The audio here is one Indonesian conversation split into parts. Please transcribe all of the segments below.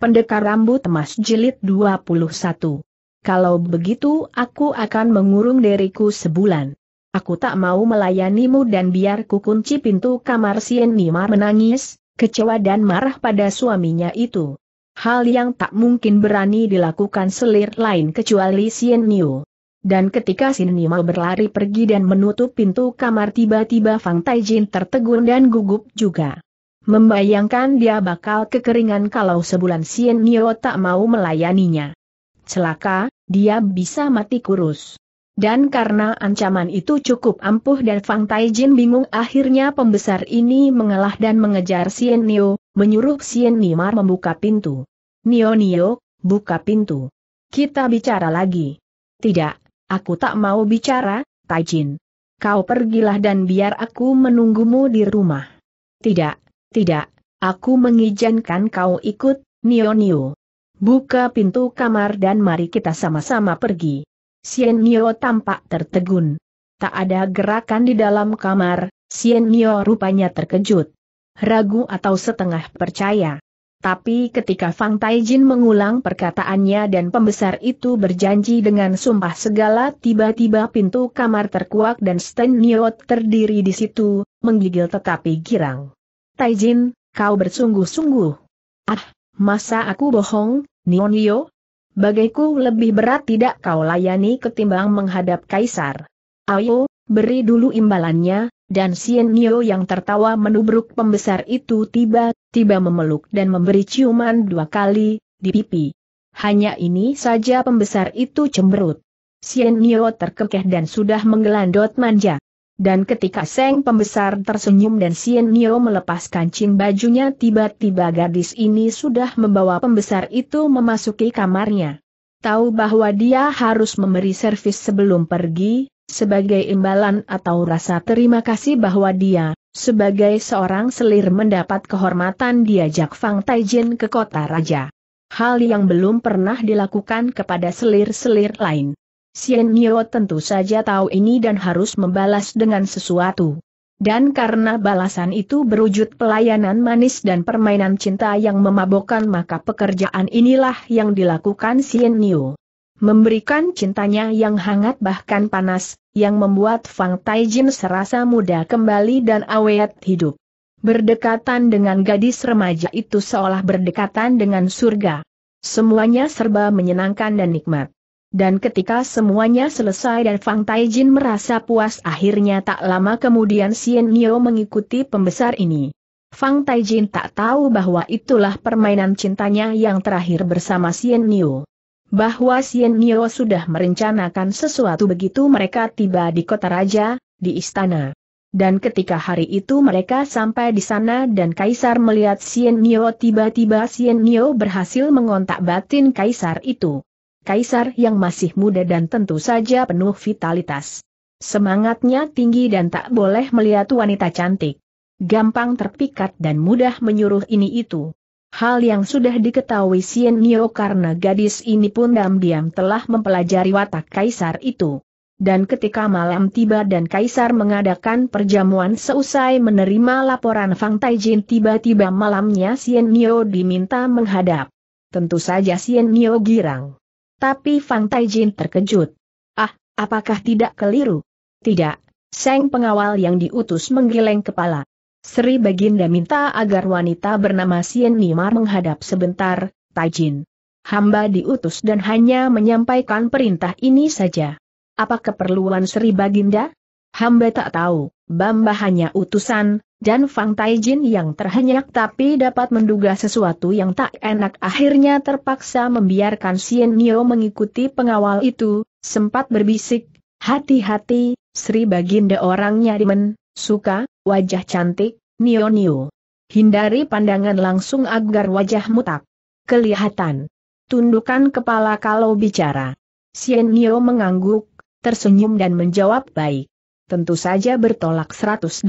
Pendekar Rambut Emas Jilid 21. Kalau begitu aku akan mengurung diriku sebulan. Aku tak mau melayanimu dan biar ku kunci pintu kamar Sien Nimar menangis, kecewa dan marah pada suaminya itu. Hal yang tak mungkin berani dilakukan selir lain kecuali Sien Niu. Dan ketika Sien Nima berlari pergi dan menutup pintu kamar tiba-tiba Fang Taijin tertegun dan gugup juga. Membayangkan dia bakal kekeringan kalau sebulan Sien Nio tak mau melayaninya. Celaka, dia bisa mati kurus. Dan karena ancaman itu cukup ampuh dan Fang Taijin bingung akhirnya pembesar ini mengalah dan mengejar Sien Nio, menyuruh Sien Nimar membuka pintu. Nio Nio, buka pintu. Kita bicara lagi. Tidak, aku tak mau bicara, Taijin. Kau pergilah dan biar aku menunggumu di rumah. Tidak, tidak, aku mengizinkan kau ikut, Nio Nio. Buka pintu kamar dan mari kita sama-sama pergi. Sien Nio tampak tertegun. Tak ada gerakan di dalam kamar, Sien Nio rupanya terkejut. Ragu atau setengah percaya. Tapi ketika Fang Taijin mengulang perkataannya dan pembesar itu berjanji dengan sumpah segala tiba-tiba pintu kamar terkuak dan Sten Niot terdiri di situ, menggigil tetapi girang. Taijin, kau bersungguh-sungguh. Ah, masa aku bohong, Yo? Bagaiku lebih berat tidak kau layani ketimbang menghadap kaisar. Ayo, beri dulu imbalannya, dan Sien Nio yang tertawa menubruk pembesar itu tiba-tiba memeluk dan memberi ciuman dua kali, di pipi. Hanya ini saja pembesar itu cemberut. Sien Nio terkekeh dan sudah menggelandot manja. Dan ketika Seng Pembesar tersenyum dan Sien Nio melepaskan kancing bajunya tiba-tiba gadis ini sudah membawa pembesar itu memasuki kamarnya. Tahu bahwa dia harus memberi servis sebelum pergi, sebagai imbalan atau rasa terima kasih bahwa dia, sebagai seorang selir mendapat kehormatan diajak Fang Taijin ke kota raja. Hal yang belum pernah dilakukan kepada selir-selir lain. Sien Mio tentu saja tahu ini dan harus membalas dengan sesuatu. Dan karena balasan itu berwujud pelayanan manis dan permainan cinta yang memabokkan maka pekerjaan inilah yang dilakukan Sien Niu. Memberikan cintanya yang hangat bahkan panas, yang membuat Fang Taijin serasa muda kembali dan awet hidup. Berdekatan dengan gadis remaja itu seolah berdekatan dengan surga. Semuanya serba menyenangkan dan nikmat. Dan ketika semuanya selesai dan Fang Taijin merasa puas akhirnya tak lama kemudian Sien Nio mengikuti pembesar ini. Fang Taijin tak tahu bahwa itulah permainan cintanya yang terakhir bersama Sien Nio. Bahwa Sien Nio sudah merencanakan sesuatu begitu mereka tiba di kota raja, di istana. Dan ketika hari itu mereka sampai di sana dan Kaisar melihat Sien Nio tiba-tiba Sien Nio berhasil mengontak batin Kaisar itu kaisar yang masih muda dan tentu saja penuh vitalitas. Semangatnya tinggi dan tak boleh melihat wanita cantik. Gampang terpikat dan mudah menyuruh ini itu. Hal yang sudah diketahui Sien Nio karena gadis ini pun diam-diam telah mempelajari watak kaisar itu. Dan ketika malam tiba dan kaisar mengadakan perjamuan seusai menerima laporan Fang Taijin tiba-tiba malamnya Sien Nio diminta menghadap. Tentu saja Sien Nio girang. Tapi Fang Taijin terkejut. Ah, apakah tidak keliru? Tidak, Seng pengawal yang diutus menggeleng kepala. Sri Baginda minta agar wanita bernama Sien Nima menghadap sebentar, Taijin. Hamba diutus dan hanya menyampaikan perintah ini saja. Apa keperluan Sri Baginda? Hamba tak tahu. Bamba hanya utusan, dan Fang Taijin yang terhenyak tapi dapat menduga sesuatu yang tak enak akhirnya terpaksa membiarkan Sien Nio mengikuti pengawal itu, sempat berbisik, hati-hati, Sri Baginda orangnya dimen, suka, wajah cantik, Nio Nio. Hindari pandangan langsung agar wajah mutak. kelihatan. Tundukan kepala kalau bicara. Sien Nio mengangguk, tersenyum dan menjawab baik tentu saja bertolak 180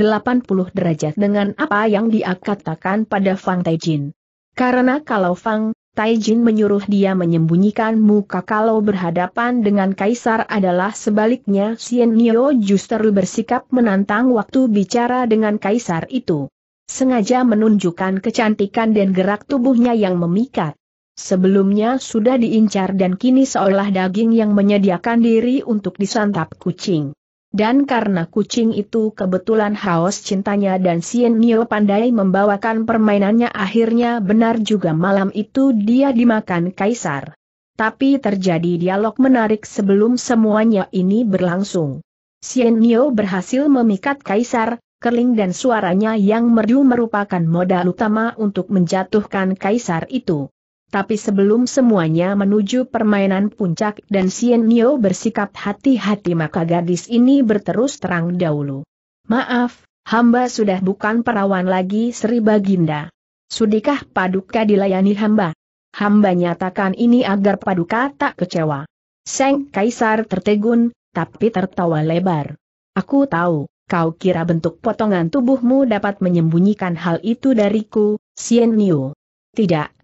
derajat dengan apa yang dia katakan pada Fang Taijin. Karena kalau Fang Taijin menyuruh dia menyembunyikan muka kalau berhadapan dengan kaisar adalah sebaliknya Sien Nio justru bersikap menantang waktu bicara dengan kaisar itu. Sengaja menunjukkan kecantikan dan gerak tubuhnya yang memikat. Sebelumnya sudah diincar dan kini seolah daging yang menyediakan diri untuk disantap kucing. Dan karena kucing itu kebetulan haus cintanya dan Sien Nio pandai membawakan permainannya akhirnya benar juga malam itu dia dimakan kaisar. Tapi terjadi dialog menarik sebelum semuanya ini berlangsung. Sien Nio berhasil memikat kaisar, kerling dan suaranya yang merdu merupakan modal utama untuk menjatuhkan kaisar itu. Tapi sebelum semuanya menuju permainan puncak dan Sien Nio bersikap hati-hati maka gadis ini berterus terang dahulu. Maaf, hamba sudah bukan perawan lagi Sri Baginda. Sudikah paduka dilayani hamba? Hamba nyatakan ini agar paduka tak kecewa. Seng Kaisar tertegun, tapi tertawa lebar. Aku tahu, kau kira bentuk potongan tubuhmu dapat menyembunyikan hal itu dariku, Sien Nio. Tidak,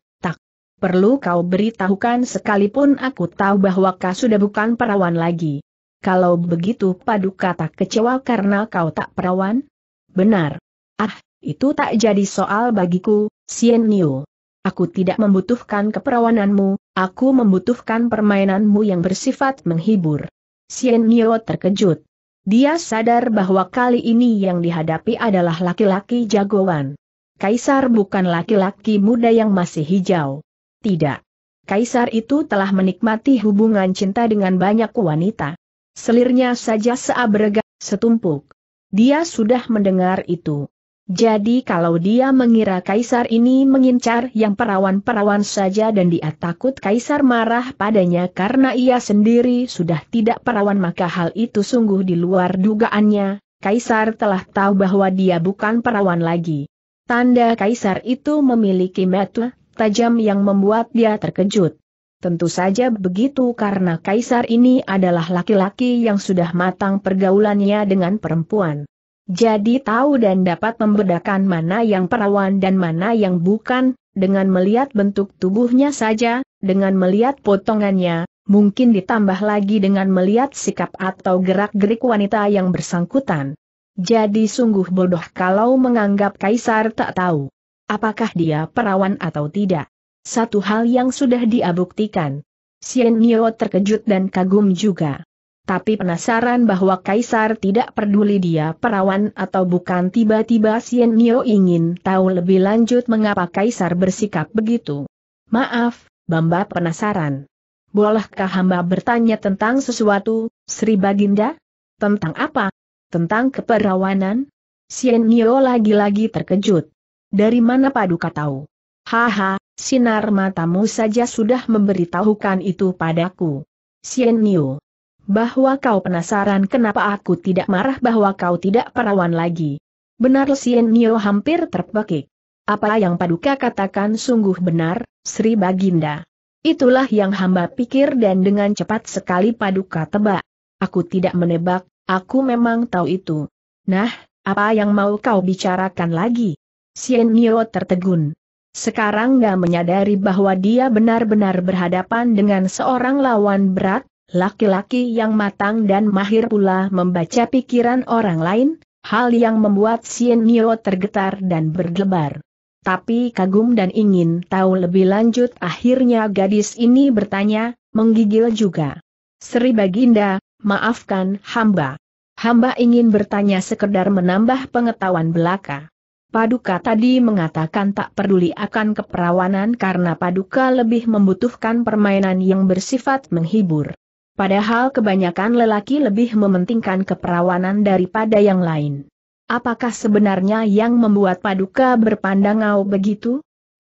perlu kau beritahukan sekalipun aku tahu bahwa kau sudah bukan perawan lagi. Kalau begitu paduka tak kecewa karena kau tak perawan? Benar. Ah, itu tak jadi soal bagiku, Sien Niu. Aku tidak membutuhkan keperawananmu, aku membutuhkan permainanmu yang bersifat menghibur. Sien Niu terkejut. Dia sadar bahwa kali ini yang dihadapi adalah laki-laki jagoan. Kaisar bukan laki-laki muda yang masih hijau. Tidak. Kaisar itu telah menikmati hubungan cinta dengan banyak wanita. Selirnya saja seabrega, setumpuk. Dia sudah mendengar itu. Jadi kalau dia mengira kaisar ini mengincar yang perawan-perawan saja dan dia takut kaisar marah padanya karena ia sendiri sudah tidak perawan maka hal itu sungguh di luar dugaannya, kaisar telah tahu bahwa dia bukan perawan lagi. Tanda kaisar itu memiliki metu, tajam yang membuat dia terkejut. Tentu saja begitu karena kaisar ini adalah laki-laki yang sudah matang pergaulannya dengan perempuan. Jadi tahu dan dapat membedakan mana yang perawan dan mana yang bukan, dengan melihat bentuk tubuhnya saja, dengan melihat potongannya, mungkin ditambah lagi dengan melihat sikap atau gerak-gerik wanita yang bersangkutan. Jadi sungguh bodoh kalau menganggap kaisar tak tahu apakah dia perawan atau tidak. Satu hal yang sudah diabuktikan. buktikan. Sien Nio terkejut dan kagum juga. Tapi penasaran bahwa Kaisar tidak peduli dia perawan atau bukan tiba-tiba Sien Nio ingin tahu lebih lanjut mengapa Kaisar bersikap begitu. Maaf, Bamba penasaran. Bolehkah hamba bertanya tentang sesuatu, Sri Baginda? Tentang apa? Tentang keperawanan? Sien Nio lagi-lagi terkejut. Dari mana Paduka tahu? Haha, sinar matamu saja sudah memberitahukan itu padaku. Sien Niu. Bahwa kau penasaran kenapa aku tidak marah bahwa kau tidak perawan lagi. Benar Sien Niu hampir terpekik. Apa yang Paduka katakan sungguh benar, Sri Baginda. Itulah yang hamba pikir dan dengan cepat sekali Paduka tebak. Aku tidak menebak, aku memang tahu itu. Nah, apa yang mau kau bicarakan lagi? Sien Mio tertegun. Sekarang gak menyadari bahwa dia benar-benar berhadapan dengan seorang lawan berat, laki-laki yang matang dan mahir pula membaca pikiran orang lain, hal yang membuat Sien Mio tergetar dan berdebar. Tapi kagum dan ingin tahu lebih lanjut akhirnya gadis ini bertanya, menggigil juga. Sri Baginda, maafkan hamba. Hamba ingin bertanya sekedar menambah pengetahuan belaka. Paduka tadi mengatakan tak peduli akan keperawanan karena Paduka lebih membutuhkan permainan yang bersifat menghibur. Padahal kebanyakan lelaki lebih mementingkan keperawanan daripada yang lain. Apakah sebenarnya yang membuat Paduka berpandang berpandangau begitu?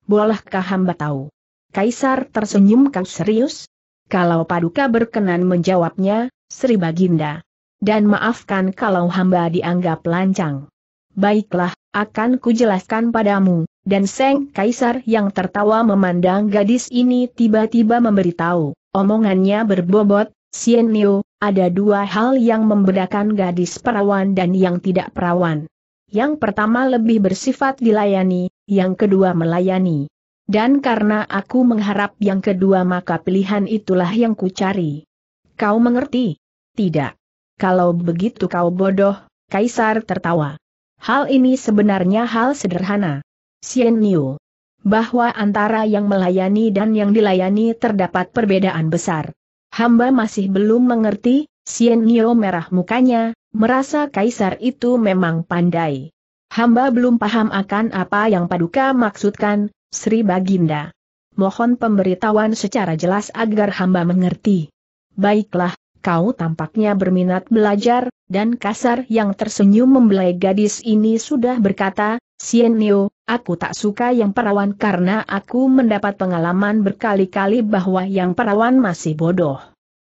Bolehkah hamba tahu? Kaisar tersenyum kau serius? Kalau Paduka berkenan menjawabnya, Sri Baginda. Dan maafkan kalau hamba dianggap lancang. Baiklah, akan kujelaskan padamu. Dan Seng Kaisar yang tertawa memandang gadis ini tiba-tiba memberitahu, omongannya berbobot, Sien Niu, ada dua hal yang membedakan gadis perawan dan yang tidak perawan. Yang pertama lebih bersifat dilayani, yang kedua melayani. Dan karena aku mengharap yang kedua maka pilihan itulah yang kucari. Kau mengerti? Tidak. Kalau begitu kau bodoh, Kaisar tertawa. Hal ini sebenarnya hal sederhana. Sien Niu. Bahwa antara yang melayani dan yang dilayani terdapat perbedaan besar. Hamba masih belum mengerti, Sien Niu merah mukanya, merasa kaisar itu memang pandai. Hamba belum paham akan apa yang paduka maksudkan, Sri Baginda. Mohon pemberitahuan secara jelas agar hamba mengerti. Baiklah, kau tampaknya berminat belajar, dan kasar yang tersenyum membelai gadis ini sudah berkata, Sien Sienio, aku tak suka yang perawan karena aku mendapat pengalaman berkali-kali bahwa yang perawan masih bodoh.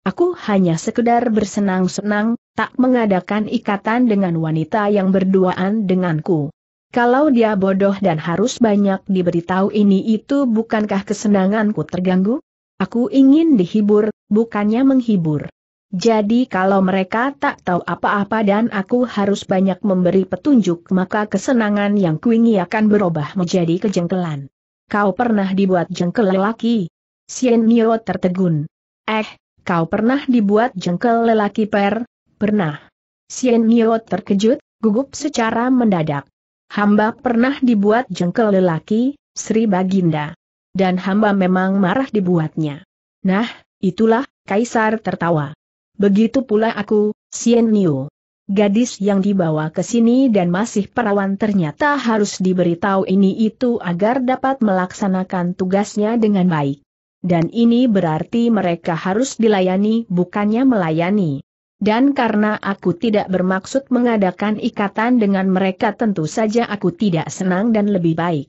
Aku hanya sekedar bersenang-senang, tak mengadakan ikatan dengan wanita yang berduaan denganku. Kalau dia bodoh dan harus banyak diberitahu ini itu bukankah kesenanganku terganggu? Aku ingin dihibur, bukannya menghibur. Jadi kalau mereka tak tahu apa-apa dan aku harus banyak memberi petunjuk maka kesenangan yang kuingi akan berubah menjadi kejengkelan. Kau pernah dibuat jengkel lelaki? Sien Nio tertegun. Eh, kau pernah dibuat jengkel lelaki per? Pernah. Sien Nio terkejut, gugup secara mendadak. Hamba pernah dibuat jengkel lelaki, Sri Baginda. Dan hamba memang marah dibuatnya. Nah, itulah, Kaisar tertawa. Begitu pula aku, Sien Niu. Gadis yang dibawa ke sini dan masih perawan ternyata harus diberitahu ini itu agar dapat melaksanakan tugasnya dengan baik. Dan ini berarti mereka harus dilayani bukannya melayani. Dan karena aku tidak bermaksud mengadakan ikatan dengan mereka tentu saja aku tidak senang dan lebih baik.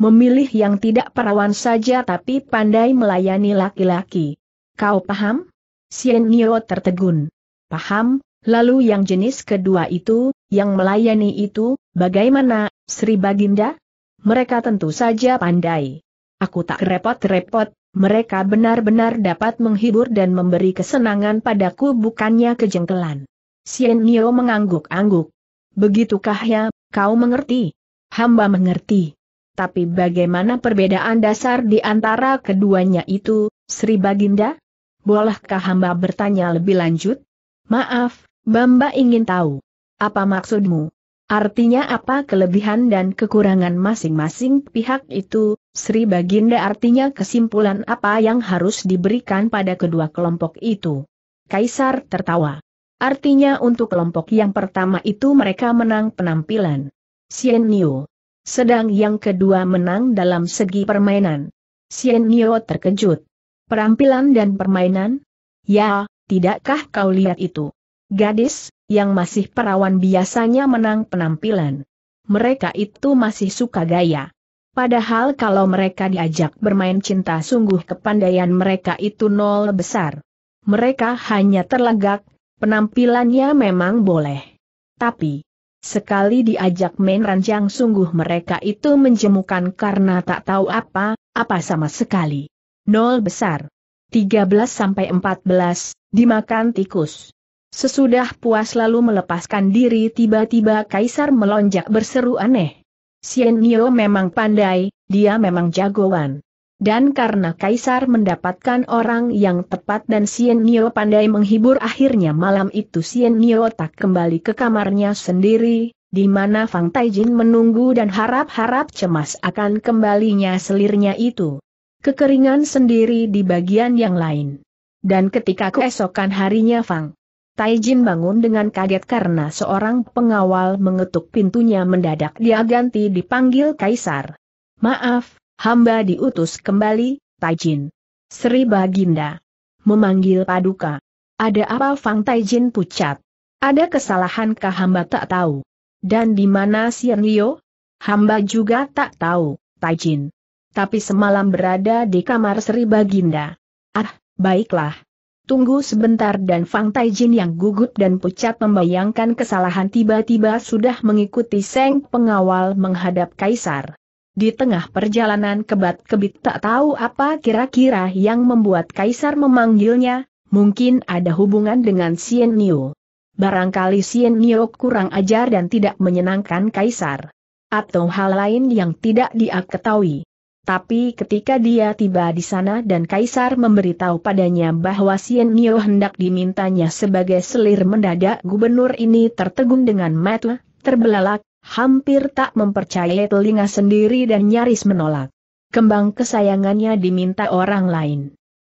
Memilih yang tidak perawan saja tapi pandai melayani laki-laki. Kau paham? Sien Nio tertegun. Paham, lalu yang jenis kedua itu, yang melayani itu, bagaimana, Sri Baginda? Mereka tentu saja pandai. Aku tak repot-repot, mereka benar-benar dapat menghibur dan memberi kesenangan padaku bukannya kejengkelan. Sien Nio mengangguk-angguk. Begitukah ya, kau mengerti? Hamba mengerti. Tapi bagaimana perbedaan dasar di antara keduanya itu, Sri Baginda? Bolehkah hamba bertanya lebih lanjut? Maaf, Bamba ingin tahu. Apa maksudmu? Artinya apa kelebihan dan kekurangan masing-masing pihak itu, Sri Baginda artinya kesimpulan apa yang harus diberikan pada kedua kelompok itu? Kaisar tertawa. Artinya untuk kelompok yang pertama itu mereka menang penampilan. Sien Nio. Sedang yang kedua menang dalam segi permainan. Sien Nio terkejut. Perampilan dan permainan? Ya, tidakkah kau lihat itu? Gadis, yang masih perawan biasanya menang penampilan. Mereka itu masih suka gaya. Padahal kalau mereka diajak bermain cinta sungguh kepandaian mereka itu nol besar. Mereka hanya terlegak, penampilannya memang boleh. Tapi, Sekali diajak main ranjang sungguh mereka itu menjemukan karena tak tahu apa, apa sama sekali nol besar. 13-14, dimakan tikus. Sesudah puas lalu melepaskan diri tiba-tiba kaisar melonjak berseru aneh. Sien Nio memang pandai, dia memang jagoan. Dan karena kaisar mendapatkan orang yang tepat dan Sien Nio pandai menghibur akhirnya malam itu Sien Nio tak kembali ke kamarnya sendiri, di mana Fang Taijin menunggu dan harap-harap cemas akan kembalinya selirnya itu kekeringan sendiri di bagian yang lain. Dan ketika keesokan harinya Fang Taijin bangun dengan kaget karena seorang pengawal mengetuk pintunya mendadak dia ganti dipanggil Kaisar. Maaf, hamba diutus kembali, Taijin. Sri Baginda. Memanggil Paduka. Ada apa Fang Taijin pucat? Ada kesalahankah hamba tak tahu? Dan di mana Sian Lio? Hamba juga tak tahu, Taijin tapi semalam berada di kamar Sri Baginda. Ah, baiklah. Tunggu sebentar dan Fang Taijin yang gugup dan pucat membayangkan kesalahan tiba-tiba sudah mengikuti Seng pengawal menghadap Kaisar. Di tengah perjalanan kebat-kebit tak tahu apa kira-kira yang membuat Kaisar memanggilnya, mungkin ada hubungan dengan Sien Niu. Barangkali Sien Niu kurang ajar dan tidak menyenangkan Kaisar. Atau hal lain yang tidak dia ketahui. Tapi ketika dia tiba di sana dan Kaisar memberitahu padanya bahwa Sien Nio hendak dimintanya sebagai selir mendadak gubernur ini tertegun dengan mata, terbelalak, hampir tak mempercayai telinga sendiri dan nyaris menolak. Kembang kesayangannya diminta orang lain.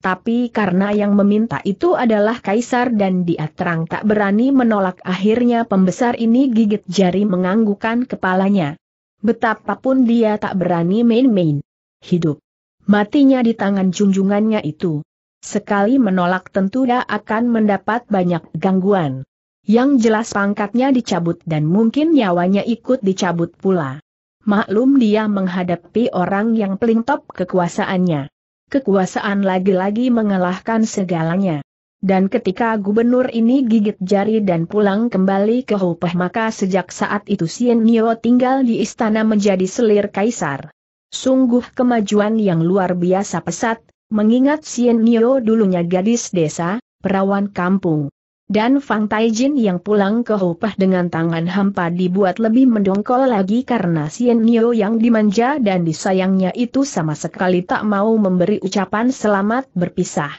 Tapi karena yang meminta itu adalah Kaisar dan dia terang tak berani menolak akhirnya pembesar ini gigit jari menganggukan kepalanya. Betapapun dia tak berani main-main. Hidup. Matinya di tangan junjungannya itu. Sekali menolak tentu dia akan mendapat banyak gangguan. Yang jelas pangkatnya dicabut dan mungkin nyawanya ikut dicabut pula. Maklum dia menghadapi orang yang paling top kekuasaannya. Kekuasaan lagi-lagi mengalahkan segalanya. Dan ketika gubernur ini gigit jari dan pulang kembali ke Hupeh maka sejak saat itu Sien Nio tinggal di istana menjadi selir kaisar. Sungguh kemajuan yang luar biasa pesat, mengingat Sien Nio dulunya gadis desa, perawan kampung. Dan Fang Taijin yang pulang ke Hupah dengan tangan hampa dibuat lebih mendongkol lagi karena Sien Nio yang dimanja dan disayangnya itu sama sekali tak mau memberi ucapan selamat berpisah.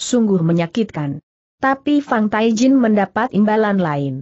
Sungguh menyakitkan. Tapi Fang Taijin mendapat imbalan lain.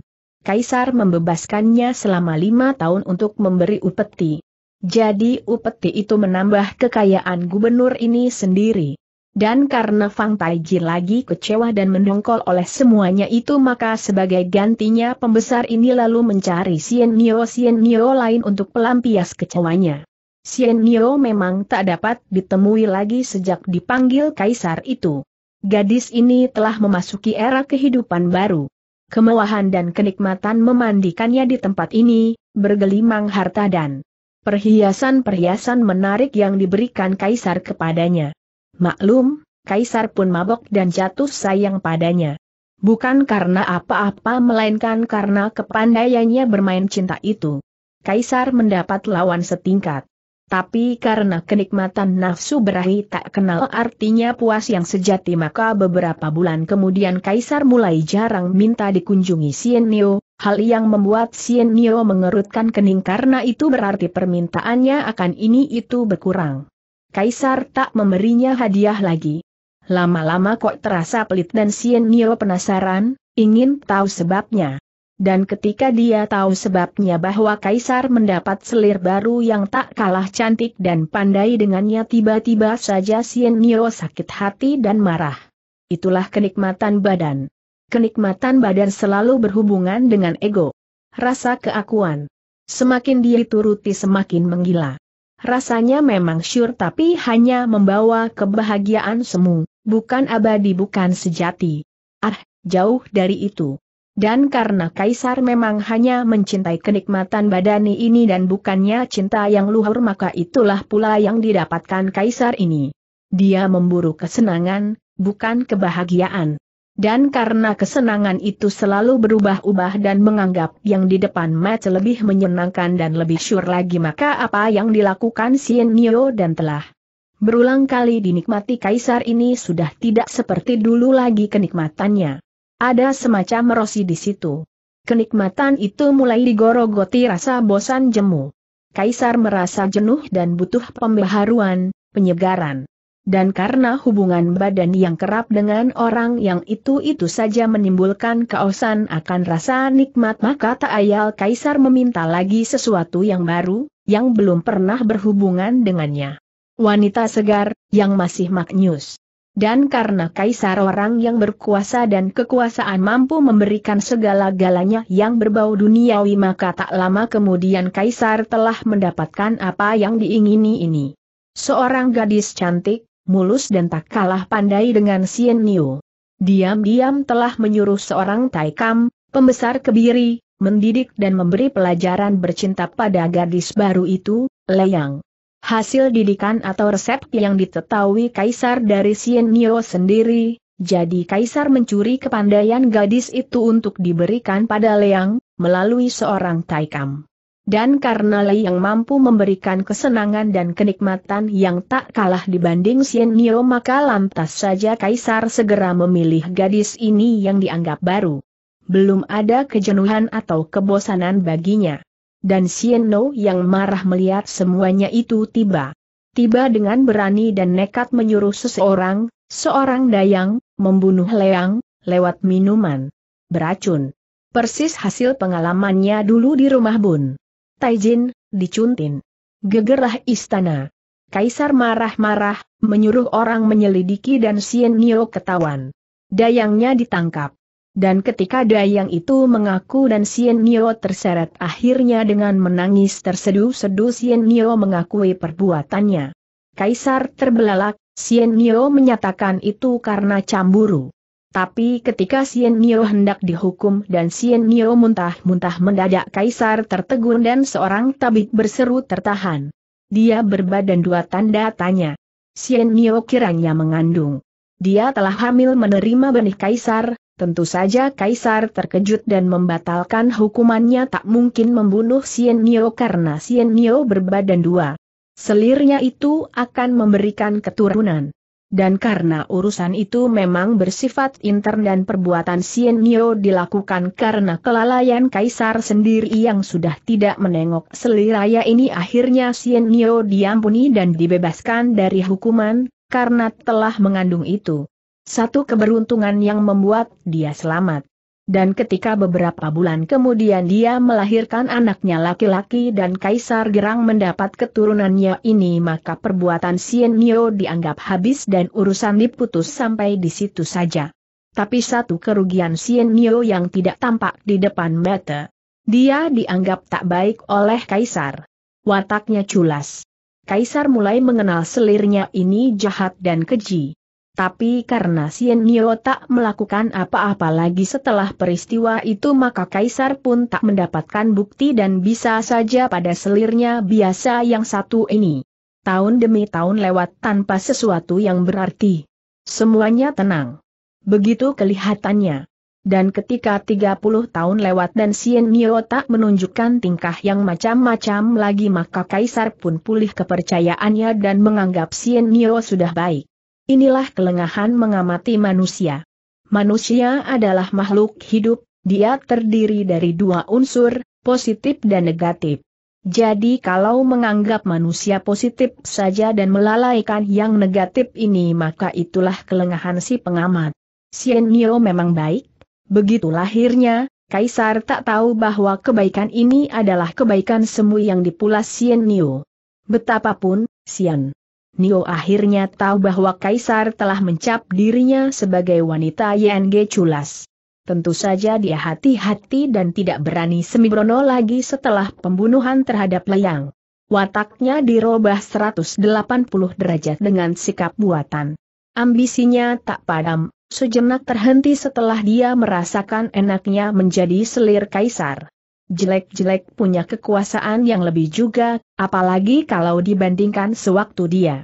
Kaisar membebaskannya selama lima tahun untuk memberi upeti. Jadi upeti itu menambah kekayaan gubernur ini sendiri. Dan karena Fang Taiji lagi kecewa dan mendongkol oleh semuanya itu maka sebagai gantinya pembesar ini lalu mencari Sien Nio Sien Nio lain untuk pelampias kecewanya. Sien Nio memang tak dapat ditemui lagi sejak dipanggil kaisar itu. Gadis ini telah memasuki era kehidupan baru. Kemewahan dan kenikmatan memandikannya di tempat ini, bergelimang harta dan perhiasan-perhiasan menarik yang diberikan Kaisar kepadanya. Maklum, Kaisar pun mabok dan jatuh sayang padanya. Bukan karena apa-apa melainkan karena kepandaiannya bermain cinta itu. Kaisar mendapat lawan setingkat. Tapi karena kenikmatan nafsu berahi tak kenal artinya puas yang sejati maka beberapa bulan kemudian Kaisar mulai jarang minta dikunjungi Sien Niu, Hal yang membuat Sien Nio mengerutkan kening karena itu berarti permintaannya akan ini itu berkurang. Kaisar tak memberinya hadiah lagi. Lama-lama kok terasa pelit dan Sien Nio penasaran, ingin tahu sebabnya. Dan ketika dia tahu sebabnya bahwa Kaisar mendapat selir baru yang tak kalah cantik dan pandai dengannya tiba-tiba saja Sien Nio sakit hati dan marah. Itulah kenikmatan badan kenikmatan badan selalu berhubungan dengan ego. Rasa keakuan. Semakin dia dituruti semakin menggila. Rasanya memang syur tapi hanya membawa kebahagiaan semu, bukan abadi bukan sejati. Ah, jauh dari itu. Dan karena Kaisar memang hanya mencintai kenikmatan badani ini dan bukannya cinta yang luhur maka itulah pula yang didapatkan Kaisar ini. Dia memburu kesenangan, bukan kebahagiaan. Dan karena kesenangan itu selalu berubah-ubah dan menganggap yang di depan match lebih menyenangkan dan lebih sure lagi maka apa yang dilakukan Sien Nio dan telah berulang kali dinikmati kaisar ini sudah tidak seperti dulu lagi kenikmatannya. Ada semacam rosi di situ. Kenikmatan itu mulai digorogoti rasa bosan jemu. Kaisar merasa jenuh dan butuh pembaharuan, penyegaran dan karena hubungan badan yang kerap dengan orang yang itu-itu saja menimbulkan kaosan akan rasa nikmat maka tak ayal Kaisar meminta lagi sesuatu yang baru, yang belum pernah berhubungan dengannya. Wanita segar, yang masih maknyus. Dan karena kaisar orang yang berkuasa dan kekuasaan mampu memberikan segala-galanya yang berbau duniawi maka tak lama kemudian kaisar telah mendapatkan apa yang diingini ini. Seorang gadis cantik, mulus dan tak kalah pandai dengan Sien Niu. Diam-diam telah menyuruh seorang Taikam, pembesar kebiri, mendidik dan memberi pelajaran bercinta pada gadis baru itu, Leyang. Hasil didikan atau resep yang ditetahui kaisar dari Sien Niu sendiri, jadi kaisar mencuri kepandaian gadis itu untuk diberikan pada Leyang, melalui seorang Taikam dan karena Lei yang mampu memberikan kesenangan dan kenikmatan yang tak kalah dibanding Sien Nio maka lantas saja Kaisar segera memilih gadis ini yang dianggap baru. Belum ada kejenuhan atau kebosanan baginya. Dan Sien No yang marah melihat semuanya itu tiba. Tiba dengan berani dan nekat menyuruh seseorang, seorang dayang, membunuh leang, lewat minuman beracun. Persis hasil pengalamannya dulu di rumah Bun. Taijin, dicuntin. Gegerah istana. Kaisar marah-marah, menyuruh orang menyelidiki dan Sien Nio ketahuan. Dayangnya ditangkap. Dan ketika Dayang itu mengaku dan Sien Nio terseret akhirnya dengan menangis terseduh-seduh Sien Nio mengakui perbuatannya. Kaisar terbelalak, Sien Nio menyatakan itu karena cemburu. Tapi ketika Sien Nio hendak dihukum dan Sien Nio muntah-muntah mendadak kaisar tertegun dan seorang tabib berseru tertahan. Dia berbadan dua tanda tanya. Sien Nio kiranya mengandung. Dia telah hamil menerima benih kaisar, tentu saja kaisar terkejut dan membatalkan hukumannya tak mungkin membunuh Sien Nio karena Sien Nio berbadan dua. Selirnya itu akan memberikan keturunan. Dan karena urusan itu memang bersifat intern dan perbuatan Sien Nio dilakukan karena kelalaian Kaisar sendiri yang sudah tidak menengok seliraya ini akhirnya Sien Nio diampuni dan dibebaskan dari hukuman, karena telah mengandung itu. Satu keberuntungan yang membuat dia selamat. Dan ketika beberapa bulan kemudian dia melahirkan anaknya laki-laki dan Kaisar Gerang mendapat keturunannya ini maka perbuatan Sien Nio dianggap habis dan urusan diputus sampai di situ saja. Tapi satu kerugian Sien Nio yang tidak tampak di depan mata. Dia dianggap tak baik oleh Kaisar. Wataknya culas. Kaisar mulai mengenal selirnya ini jahat dan keji. Tapi karena Sien Nio tak melakukan apa-apa lagi setelah peristiwa itu maka Kaisar pun tak mendapatkan bukti dan bisa saja pada selirnya biasa yang satu ini. Tahun demi tahun lewat tanpa sesuatu yang berarti. Semuanya tenang. Begitu kelihatannya. Dan ketika 30 tahun lewat dan Sien Nio tak menunjukkan tingkah yang macam-macam lagi maka Kaisar pun pulih kepercayaannya dan menganggap Sien Nio sudah baik. Inilah kelengahan mengamati manusia. Manusia adalah makhluk hidup, dia terdiri dari dua unsur, positif dan negatif. Jadi kalau menganggap manusia positif saja dan melalaikan yang negatif ini maka itulah kelengahan si pengamat. Sien Nio memang baik, begitu lahirnya, Kaisar tak tahu bahwa kebaikan ini adalah kebaikan semu yang dipulas Sien Nio. Betapapun, Sien Nio akhirnya tahu bahwa Kaisar telah mencap dirinya sebagai wanita YNG culas. Tentu saja dia hati-hati dan tidak berani semibrono lagi setelah pembunuhan terhadap Layang. Wataknya dirubah 180 derajat dengan sikap buatan. Ambisinya tak padam, sejenak terhenti setelah dia merasakan enaknya menjadi selir kaisar jelek-jelek punya kekuasaan yang lebih juga, apalagi kalau dibandingkan sewaktu dia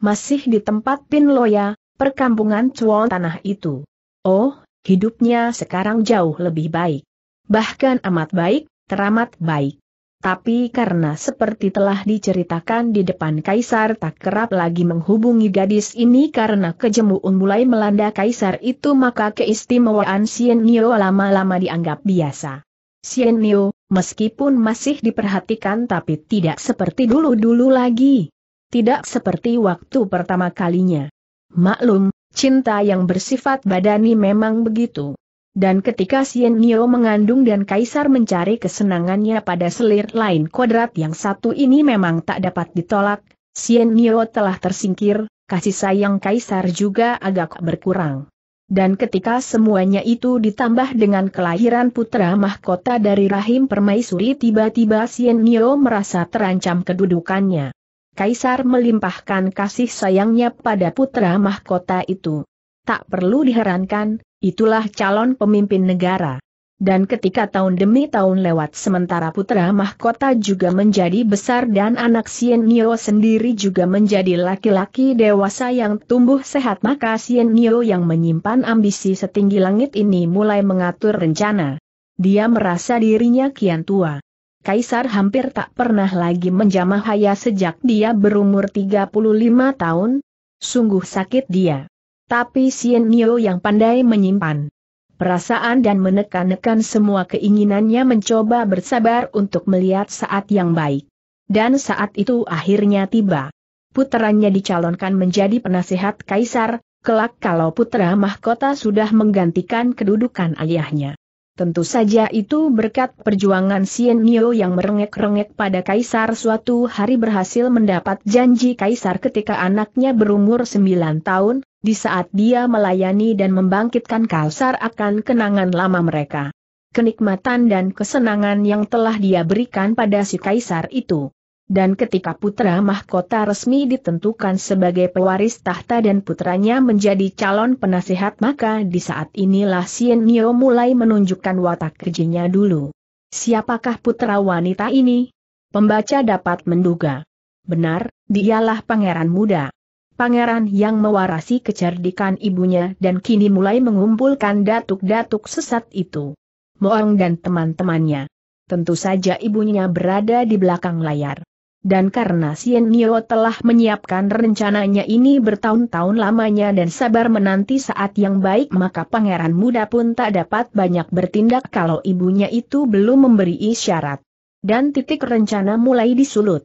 masih di tempat Pinloya, perkampungan cuan tanah itu. Oh, hidupnya sekarang jauh lebih baik. Bahkan amat baik, teramat baik. Tapi karena seperti telah diceritakan di depan Kaisar tak kerap lagi menghubungi gadis ini karena kejemuun mulai melanda Kaisar itu maka keistimewaan Sien Nio lama-lama dianggap biasa. Sien Niu, meskipun masih diperhatikan tapi tidak seperti dulu-dulu lagi. Tidak seperti waktu pertama kalinya. Maklum, cinta yang bersifat badani memang begitu. Dan ketika Sien Niu mengandung dan Kaisar mencari kesenangannya pada selir lain kodrat yang satu ini memang tak dapat ditolak, Sien Niu telah tersingkir, kasih sayang Kaisar juga agak berkurang. Dan ketika semuanya itu ditambah dengan kelahiran putra mahkota dari rahim permaisuri tiba-tiba Sien Nio merasa terancam kedudukannya. Kaisar melimpahkan kasih sayangnya pada putra mahkota itu. Tak perlu diherankan, itulah calon pemimpin negara. Dan ketika tahun demi tahun lewat sementara putra mahkota juga menjadi besar dan anak Sien Nio sendiri juga menjadi laki-laki dewasa yang tumbuh sehat maka Sien Nio yang menyimpan ambisi setinggi langit ini mulai mengatur rencana. Dia merasa dirinya kian tua. Kaisar hampir tak pernah lagi menjamah Haya sejak dia berumur 35 tahun. Sungguh sakit dia. Tapi Sien Nio yang pandai menyimpan perasaan dan menekan-nekan semua keinginannya mencoba bersabar untuk melihat saat yang baik. Dan saat itu akhirnya tiba. Putranya dicalonkan menjadi penasehat kaisar, kelak kalau putra mahkota sudah menggantikan kedudukan ayahnya. Tentu saja itu berkat perjuangan Sien Nio yang merengek-rengek pada Kaisar suatu hari berhasil mendapat janji Kaisar ketika anaknya berumur 9 tahun, di saat dia melayani dan membangkitkan Kalsar akan kenangan lama mereka. Kenikmatan dan kesenangan yang telah dia berikan pada si kaisar itu. Dan ketika putra mahkota resmi ditentukan sebagai pewaris tahta dan putranya menjadi calon penasehat maka di saat inilah Sien Nio mulai menunjukkan watak kerjanya dulu. Siapakah putra wanita ini? Pembaca dapat menduga. Benar, dialah pangeran muda pangeran yang mewarasi kecerdikan ibunya dan kini mulai mengumpulkan datuk-datuk sesat itu. Moong dan teman-temannya. Tentu saja ibunya berada di belakang layar. Dan karena Sien Nio telah menyiapkan rencananya ini bertahun-tahun lamanya dan sabar menanti saat yang baik maka pangeran muda pun tak dapat banyak bertindak kalau ibunya itu belum memberi isyarat. Dan titik rencana mulai disulut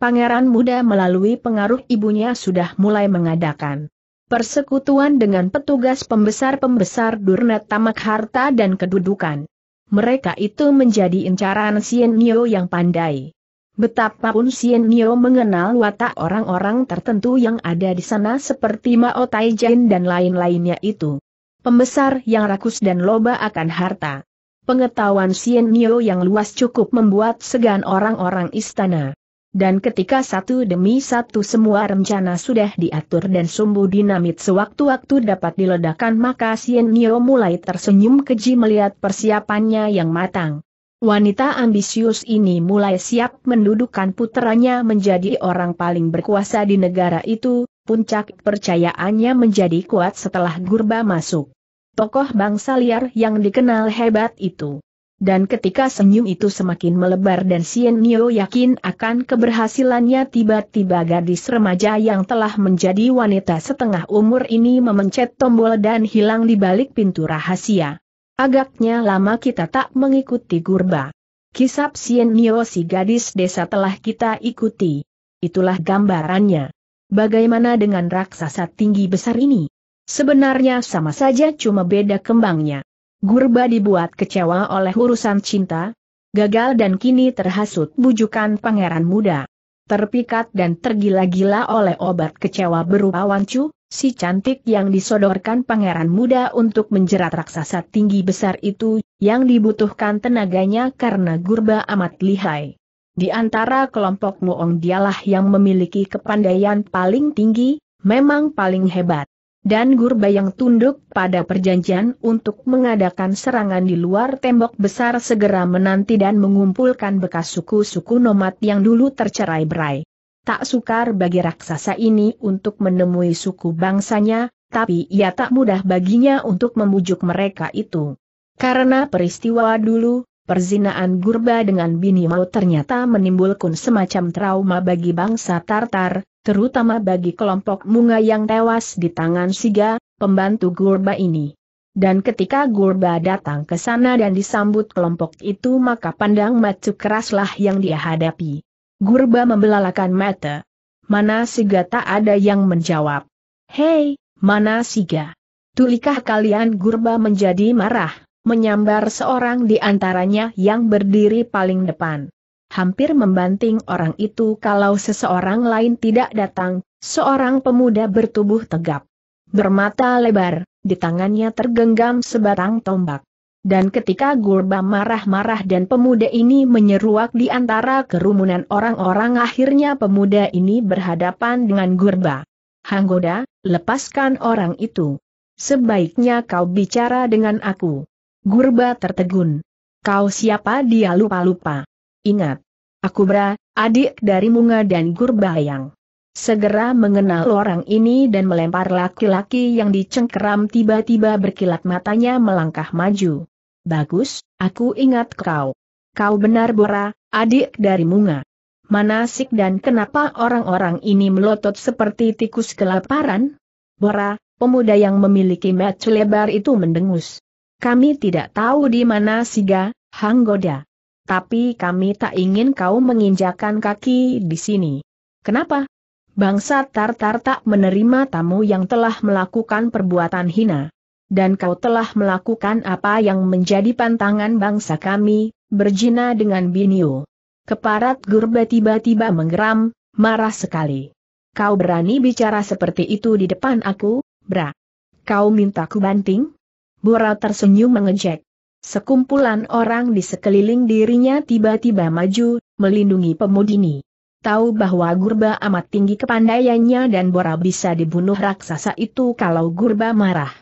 pangeran muda melalui pengaruh ibunya sudah mulai mengadakan persekutuan dengan petugas pembesar-pembesar Durnet Tamak Harta dan kedudukan. Mereka itu menjadi incaran Sien Nio yang pandai. Betapapun Sien Nio mengenal watak orang-orang tertentu yang ada di sana seperti Mao Jin dan lain-lainnya itu. Pembesar yang rakus dan loba akan harta. Pengetahuan Sien Nio yang luas cukup membuat segan orang-orang istana. Dan ketika satu demi satu semua rencana sudah diatur dan sumbu dinamit sewaktu-waktu dapat diledakkan maka Sien Nio mulai tersenyum keji melihat persiapannya yang matang. Wanita ambisius ini mulai siap mendudukan puteranya menjadi orang paling berkuasa di negara itu, puncak percayaannya menjadi kuat setelah Gurba masuk. Tokoh bangsa liar yang dikenal hebat itu dan ketika senyum itu semakin melebar dan Sien Nio yakin akan keberhasilannya tiba-tiba gadis remaja yang telah menjadi wanita setengah umur ini memencet tombol dan hilang di balik pintu rahasia. Agaknya lama kita tak mengikuti Gurba. Kisap Sien Nio si gadis desa telah kita ikuti. Itulah gambarannya. Bagaimana dengan raksasa tinggi besar ini? Sebenarnya sama saja cuma beda kembangnya. Gurba dibuat kecewa oleh urusan cinta, gagal dan kini terhasut bujukan pangeran muda. Terpikat dan tergila-gila oleh obat kecewa berupa wancu, si cantik yang disodorkan pangeran muda untuk menjerat raksasa tinggi besar itu, yang dibutuhkan tenaganya karena gurba amat lihai. Di antara kelompok Muong dialah yang memiliki kepandaian paling tinggi, memang paling hebat dan Gurba yang tunduk pada perjanjian untuk mengadakan serangan di luar tembok besar segera menanti dan mengumpulkan bekas suku-suku nomad yang dulu tercerai berai. Tak sukar bagi raksasa ini untuk menemui suku bangsanya, tapi ia tak mudah baginya untuk membujuk mereka itu. Karena peristiwa dulu, perzinaan Gurba dengan Bini Mao ternyata menimbulkan semacam trauma bagi bangsa Tartar, terutama bagi kelompok Munga yang tewas di tangan Siga, pembantu Gurba ini. Dan ketika Gurba datang ke sana dan disambut kelompok itu maka pandang macu keraslah yang dia hadapi. Gurba membelalakan mata. Mana Siga tak ada yang menjawab. Hei, mana Siga? Tulikah kalian Gurba menjadi marah? menyambar seorang di antaranya yang berdiri paling depan. Hampir membanting orang itu kalau seseorang lain tidak datang, seorang pemuda bertubuh tegap. Bermata lebar, di tangannya tergenggam sebatang tombak. Dan ketika Gurba marah-marah dan pemuda ini menyeruak di antara kerumunan orang-orang akhirnya pemuda ini berhadapan dengan Gurba. Hanggoda, lepaskan orang itu. Sebaiknya kau bicara dengan aku. Gurba tertegun. Kau siapa dia lupa-lupa. Ingat. Aku Bra, adik dari Munga dan Gurba yang. Segera mengenal orang ini dan melempar laki-laki yang dicengkeram tiba-tiba berkilat matanya melangkah maju. Bagus, aku ingat kau. Kau benar Bora, adik dari Munga. Mana sik dan kenapa orang-orang ini melotot seperti tikus kelaparan? Bora, pemuda yang memiliki mata lebar itu mendengus. Kami tidak tahu di mana Siga, Hanggoda. Tapi kami tak ingin kau menginjakan kaki di sini. Kenapa? Bangsa Tartar tak menerima tamu yang telah melakukan perbuatan hina. Dan kau telah melakukan apa yang menjadi pantangan bangsa kami, berjina dengan Binio. Keparat Gurba tiba-tiba menggeram, marah sekali. Kau berani bicara seperti itu di depan aku, Bra. Kau minta ku banting? Bora tersenyum mengejek. Sekumpulan orang di sekeliling dirinya tiba-tiba maju, melindungi pemudini. Tahu bahwa Gurba amat tinggi kepandaiannya dan Bora bisa dibunuh raksasa itu kalau Gurba marah.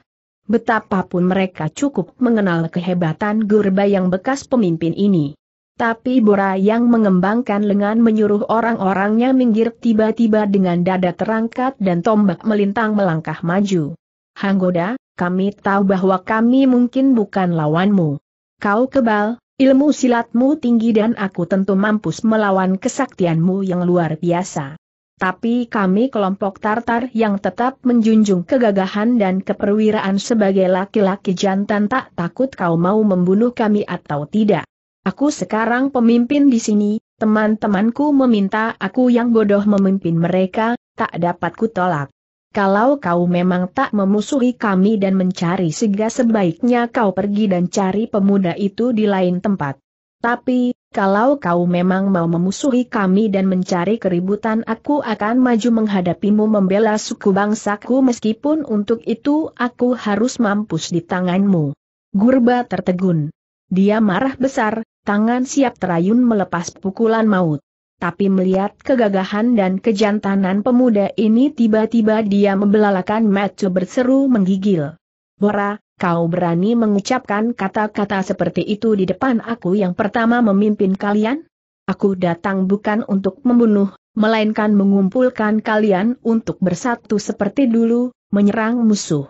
Betapapun mereka cukup mengenal kehebatan Gurba yang bekas pemimpin ini. Tapi Bora yang mengembangkan lengan menyuruh orang-orangnya minggir tiba-tiba dengan dada terangkat dan tombak melintang melangkah maju. Hanggoda, kami tahu bahwa kami mungkin bukan lawanmu. Kau kebal, ilmu silatmu tinggi dan aku tentu mampus melawan kesaktianmu yang luar biasa. Tapi kami kelompok Tartar yang tetap menjunjung kegagahan dan keperwiraan sebagai laki-laki jantan tak takut kau mau membunuh kami atau tidak. Aku sekarang pemimpin di sini, teman-temanku meminta aku yang bodoh memimpin mereka, tak dapat kutolak kalau kau memang tak memusuhi kami dan mencari segera sebaiknya kau pergi dan cari pemuda itu di lain tempat. Tapi, kalau kau memang mau memusuhi kami dan mencari keributan aku akan maju menghadapimu membela suku bangsaku meskipun untuk itu aku harus mampus di tanganmu. Gurba tertegun. Dia marah besar, tangan siap terayun melepas pukulan maut tapi melihat kegagahan dan kejantanan pemuda ini tiba-tiba dia membelalakan mata berseru menggigil. Bora, kau berani mengucapkan kata-kata seperti itu di depan aku yang pertama memimpin kalian? Aku datang bukan untuk membunuh, melainkan mengumpulkan kalian untuk bersatu seperti dulu, menyerang musuh.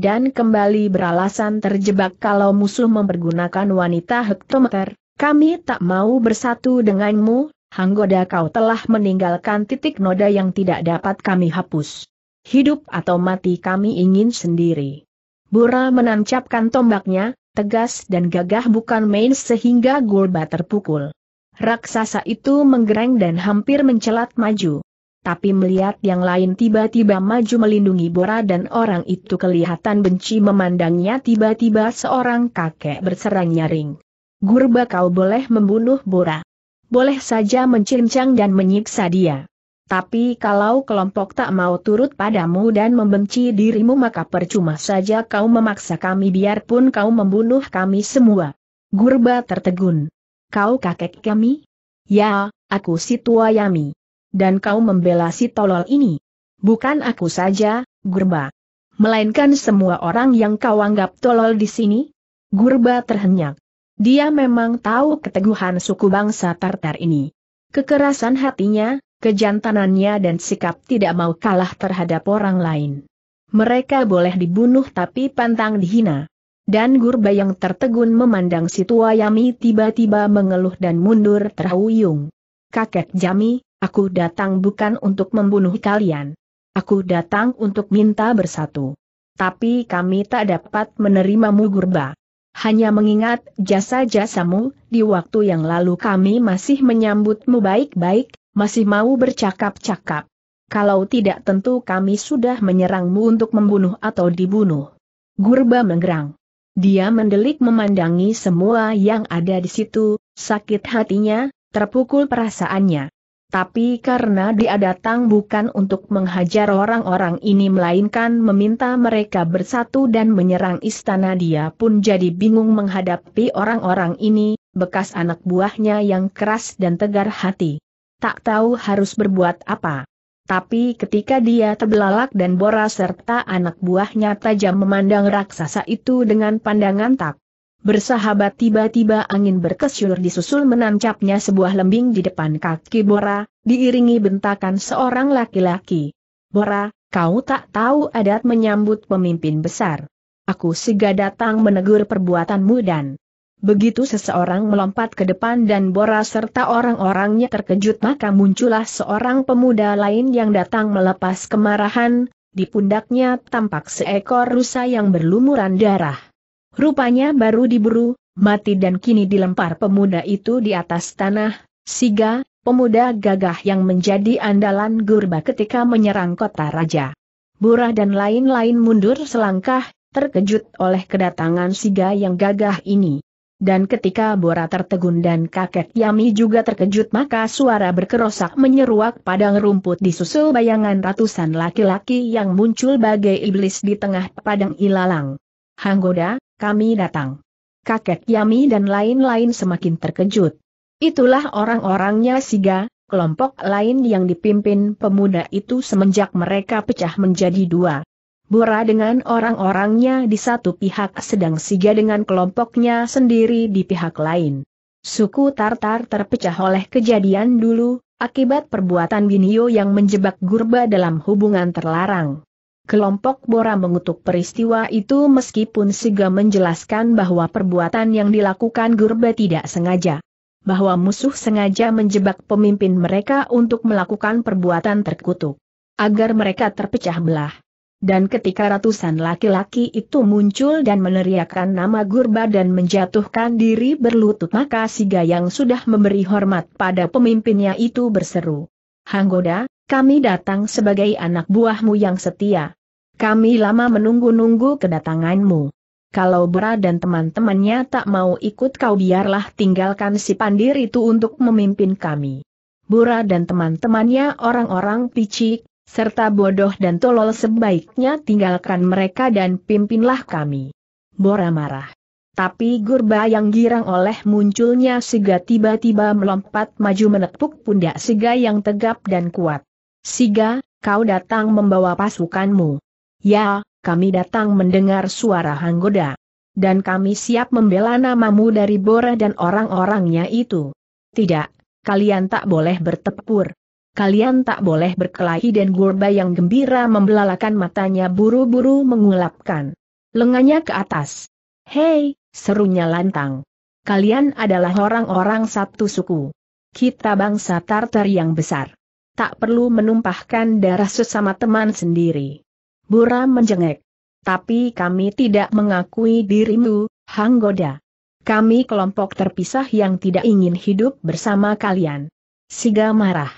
Dan kembali beralasan terjebak kalau musuh mempergunakan wanita hektometer, kami tak mau bersatu denganmu, Hanggoda kau telah meninggalkan titik noda yang tidak dapat kami hapus. Hidup atau mati kami ingin sendiri. Bura menancapkan tombaknya, tegas dan gagah bukan main sehingga Gulba terpukul. Raksasa itu menggereng dan hampir mencelat maju. Tapi melihat yang lain tiba-tiba maju melindungi Bora dan orang itu kelihatan benci memandangnya tiba-tiba seorang kakek berserang nyaring. Gurba kau boleh membunuh Bora boleh saja mencincang dan menyiksa dia. Tapi kalau kelompok tak mau turut padamu dan membenci dirimu maka percuma saja kau memaksa kami biarpun kau membunuh kami semua. Gurba tertegun. Kau kakek kami? Ya, aku si tua Yami. Dan kau membela si tolol ini. Bukan aku saja, Gurba. Melainkan semua orang yang kau anggap tolol di sini? Gurba terhenyak. Dia memang tahu keteguhan suku bangsa Tartar ini. Kekerasan hatinya, kejantanannya dan sikap tidak mau kalah terhadap orang lain. Mereka boleh dibunuh tapi pantang dihina. Dan Gurba yang tertegun memandang si tua Yami tiba-tiba mengeluh dan mundur terhuyung. Kakek Jami, aku datang bukan untuk membunuh kalian. Aku datang untuk minta bersatu. Tapi kami tak dapat menerimamu Gurba hanya mengingat jasa-jasamu, di waktu yang lalu kami masih menyambutmu baik-baik, masih mau bercakap-cakap. Kalau tidak tentu kami sudah menyerangmu untuk membunuh atau dibunuh. Gurba menggerang. Dia mendelik memandangi semua yang ada di situ, sakit hatinya, terpukul perasaannya tapi karena dia datang bukan untuk menghajar orang-orang ini melainkan meminta mereka bersatu dan menyerang istana dia pun jadi bingung menghadapi orang-orang ini, bekas anak buahnya yang keras dan tegar hati. Tak tahu harus berbuat apa. Tapi ketika dia terbelalak dan Bora serta anak buahnya tajam memandang raksasa itu dengan pandangan tak Bersahabat tiba-tiba angin berkesyur disusul menancapnya sebuah lembing di depan kaki Bora, diiringi bentakan seorang laki-laki. Bora, kau tak tahu adat menyambut pemimpin besar. Aku sega datang menegur perbuatanmu dan Begitu seseorang melompat ke depan dan Bora serta orang-orangnya terkejut maka muncullah seorang pemuda lain yang datang melepas kemarahan, di pundaknya tampak seekor rusa yang berlumuran darah. Rupanya baru diburu, mati dan kini dilempar pemuda itu di atas tanah, siga, pemuda gagah yang menjadi andalan gurba ketika menyerang kota raja. Burah dan lain-lain mundur selangkah, terkejut oleh kedatangan siga yang gagah ini. Dan ketika Bora tertegun dan kakek Yami juga terkejut maka suara berkerosak menyeruak padang rumput disusul bayangan ratusan laki-laki yang muncul bagai iblis di tengah padang ilalang. Hanggoda, kami datang. Kakek Yami dan lain-lain semakin terkejut. Itulah orang-orangnya Siga, kelompok lain yang dipimpin pemuda itu semenjak mereka pecah menjadi dua. Bora dengan orang-orangnya di satu pihak sedang Siga dengan kelompoknya sendiri di pihak lain. Suku Tartar terpecah oleh kejadian dulu, akibat perbuatan Binio yang menjebak Gurba dalam hubungan terlarang. Kelompok Bora mengutuk peristiwa itu meskipun Siga menjelaskan bahwa perbuatan yang dilakukan Gurbe tidak sengaja. Bahwa musuh sengaja menjebak pemimpin mereka untuk melakukan perbuatan terkutuk. Agar mereka terpecah belah. Dan ketika ratusan laki-laki itu muncul dan meneriakkan nama Gurba dan menjatuhkan diri berlutut maka Siga yang sudah memberi hormat pada pemimpinnya itu berseru. Hanggoda, kami datang sebagai anak buahmu yang setia kami lama menunggu-nunggu kedatanganmu. Kalau Bra dan teman-temannya tak mau ikut kau biarlah tinggalkan si pandir itu untuk memimpin kami. Bura dan teman-temannya orang-orang picik, serta bodoh dan tolol sebaiknya tinggalkan mereka dan pimpinlah kami. Bora marah. Tapi Gurba yang girang oleh munculnya Siga tiba-tiba melompat maju menepuk pundak Siga yang tegap dan kuat. Siga, kau datang membawa pasukanmu. Ya, kami datang mendengar suara Hanggoda. Dan kami siap membela namamu dari Bora dan orang-orangnya itu. Tidak, kalian tak boleh bertepur. Kalian tak boleh berkelahi dan Gurba yang gembira membelalakan matanya buru-buru mengulapkan lengannya ke atas. Hei, serunya lantang. Kalian adalah orang-orang satu suku. Kita bangsa Tartar yang besar. Tak perlu menumpahkan darah sesama teman sendiri. Bura menjengek. Tapi kami tidak mengakui dirimu, Hang Goda. Kami kelompok terpisah yang tidak ingin hidup bersama kalian. Siga marah.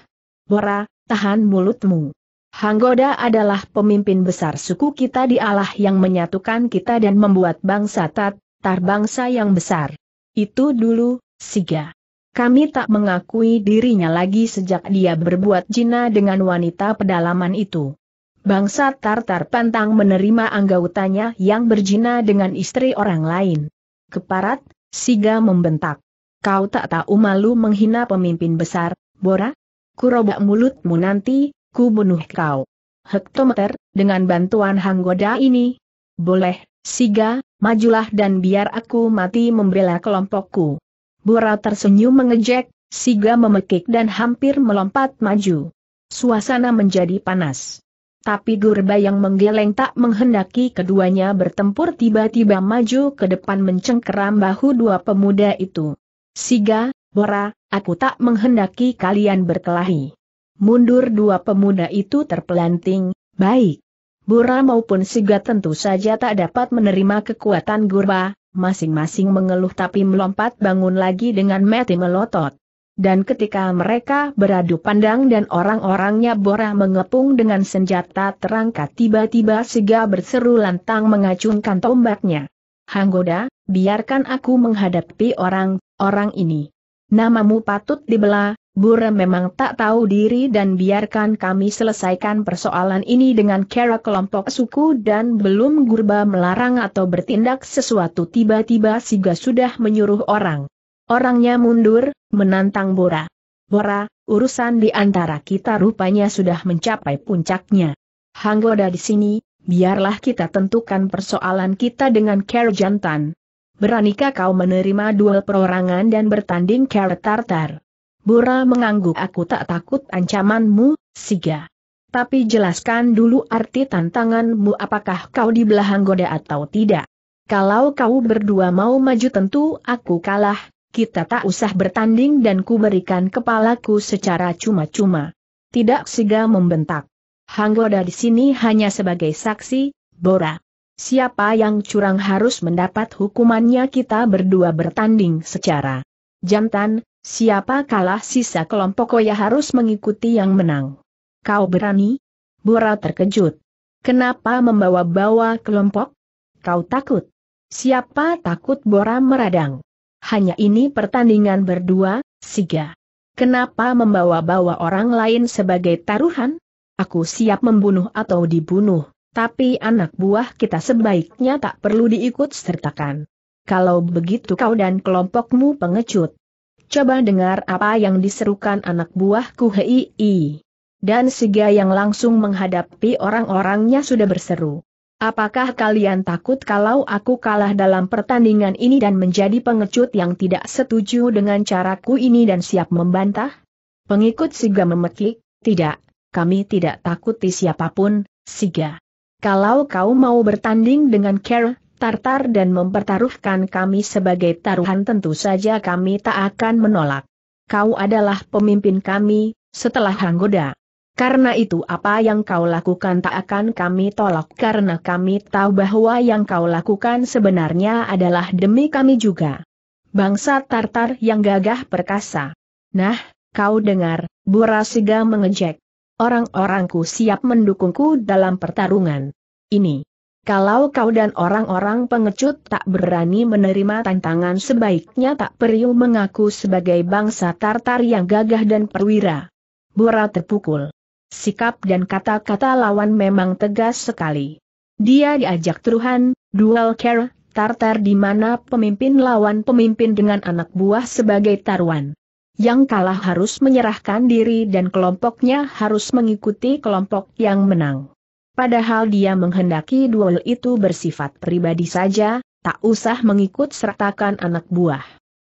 Bora, tahan mulutmu. Hanggoda adalah pemimpin besar suku kita di Allah yang menyatukan kita dan membuat bangsa tat, tar bangsa yang besar. Itu dulu, Siga. Kami tak mengakui dirinya lagi sejak dia berbuat jina dengan wanita pedalaman itu. Bangsa Tartar pantang menerima anggotanya yang berjina dengan istri orang lain. Keparat, Siga membentak. Kau tak tahu malu menghina pemimpin besar, Bora? Kurobak mulutmu nanti, ku bunuh kau. Hektometer, dengan bantuan hanggoda ini. Boleh, Siga, majulah dan biar aku mati membela kelompokku. Bora tersenyum mengejek, Siga memekik dan hampir melompat maju. Suasana menjadi panas tapi Gurba yang menggeleng tak menghendaki keduanya bertempur tiba-tiba maju ke depan mencengkeram bahu dua pemuda itu. Siga, Bora, aku tak menghendaki kalian berkelahi. Mundur dua pemuda itu terpelanting, baik. Bora maupun Siga tentu saja tak dapat menerima kekuatan Gurba, masing-masing mengeluh tapi melompat bangun lagi dengan mati melotot. Dan ketika mereka beradu pandang dan orang-orangnya Bora mengepung dengan senjata terangkat tiba-tiba siga berseru lantang mengacungkan tombaknya. Hanggoda, biarkan aku menghadapi orang, orang ini. Namamu patut dibelah. Bura memang tak tahu diri dan biarkan kami selesaikan persoalan ini dengan cara kelompok suku dan belum Gurba melarang atau bertindak sesuatu tiba-tiba Siga sudah menyuruh orang Orangnya mundur, menantang Bora. Bora, urusan di antara kita rupanya sudah mencapai puncaknya. Hanggoda di sini, biarlah kita tentukan persoalan kita dengan care jantan. Beranikah kau menerima duel perorangan dan bertanding care tartar? Bora mengangguk aku tak takut ancamanmu, Siga. Tapi jelaskan dulu arti tantanganmu apakah kau di belahan goda atau tidak. Kalau kau berdua mau maju tentu aku kalah, kita tak usah bertanding dan ku berikan kepalaku secara cuma-cuma. Tidak sega membentak. Hanggoda di sini hanya sebagai saksi, Bora. Siapa yang curang harus mendapat hukumannya kita berdua bertanding secara jantan, siapa kalah sisa kelompok Koya harus mengikuti yang menang. Kau berani? Bora terkejut. Kenapa membawa-bawa kelompok? Kau takut? Siapa takut Bora meradang? hanya ini pertandingan berdua, Siga. Kenapa membawa-bawa orang lain sebagai taruhan? Aku siap membunuh atau dibunuh, tapi anak buah kita sebaiknya tak perlu diikut sertakan. Kalau begitu kau dan kelompokmu pengecut. Coba dengar apa yang diserukan anak buahku Hei. Dan Siga yang langsung menghadapi orang-orangnya sudah berseru. Apakah kalian takut kalau aku kalah dalam pertandingan ini dan menjadi pengecut yang tidak setuju dengan caraku ini dan siap membantah? Pengikut Siga memekik, tidak, kami tidak takut di siapapun, Siga. Kalau kau mau bertanding dengan Care, Tartar dan mempertaruhkan kami sebagai taruhan tentu saja kami tak akan menolak. Kau adalah pemimpin kami, setelah Hanggoda. Karena itu apa yang kau lakukan tak akan kami tolak karena kami tahu bahwa yang kau lakukan sebenarnya adalah demi kami juga. Bangsa Tartar yang gagah perkasa. Nah, kau dengar, Burasiga mengejek. Orang-orangku siap mendukungku dalam pertarungan. Ini. Kalau kau dan orang-orang pengecut tak berani menerima tantangan sebaiknya tak perlu mengaku sebagai bangsa Tartar yang gagah dan perwira. Bora terpukul. Sikap dan kata-kata lawan memang tegas sekali. Dia diajak truhan, duel care, tartar di mana pemimpin lawan pemimpin dengan anak buah sebagai taruhan. Yang kalah harus menyerahkan diri dan kelompoknya harus mengikuti kelompok yang menang. Padahal dia menghendaki duel itu bersifat pribadi saja, tak usah mengikut sertakan anak buah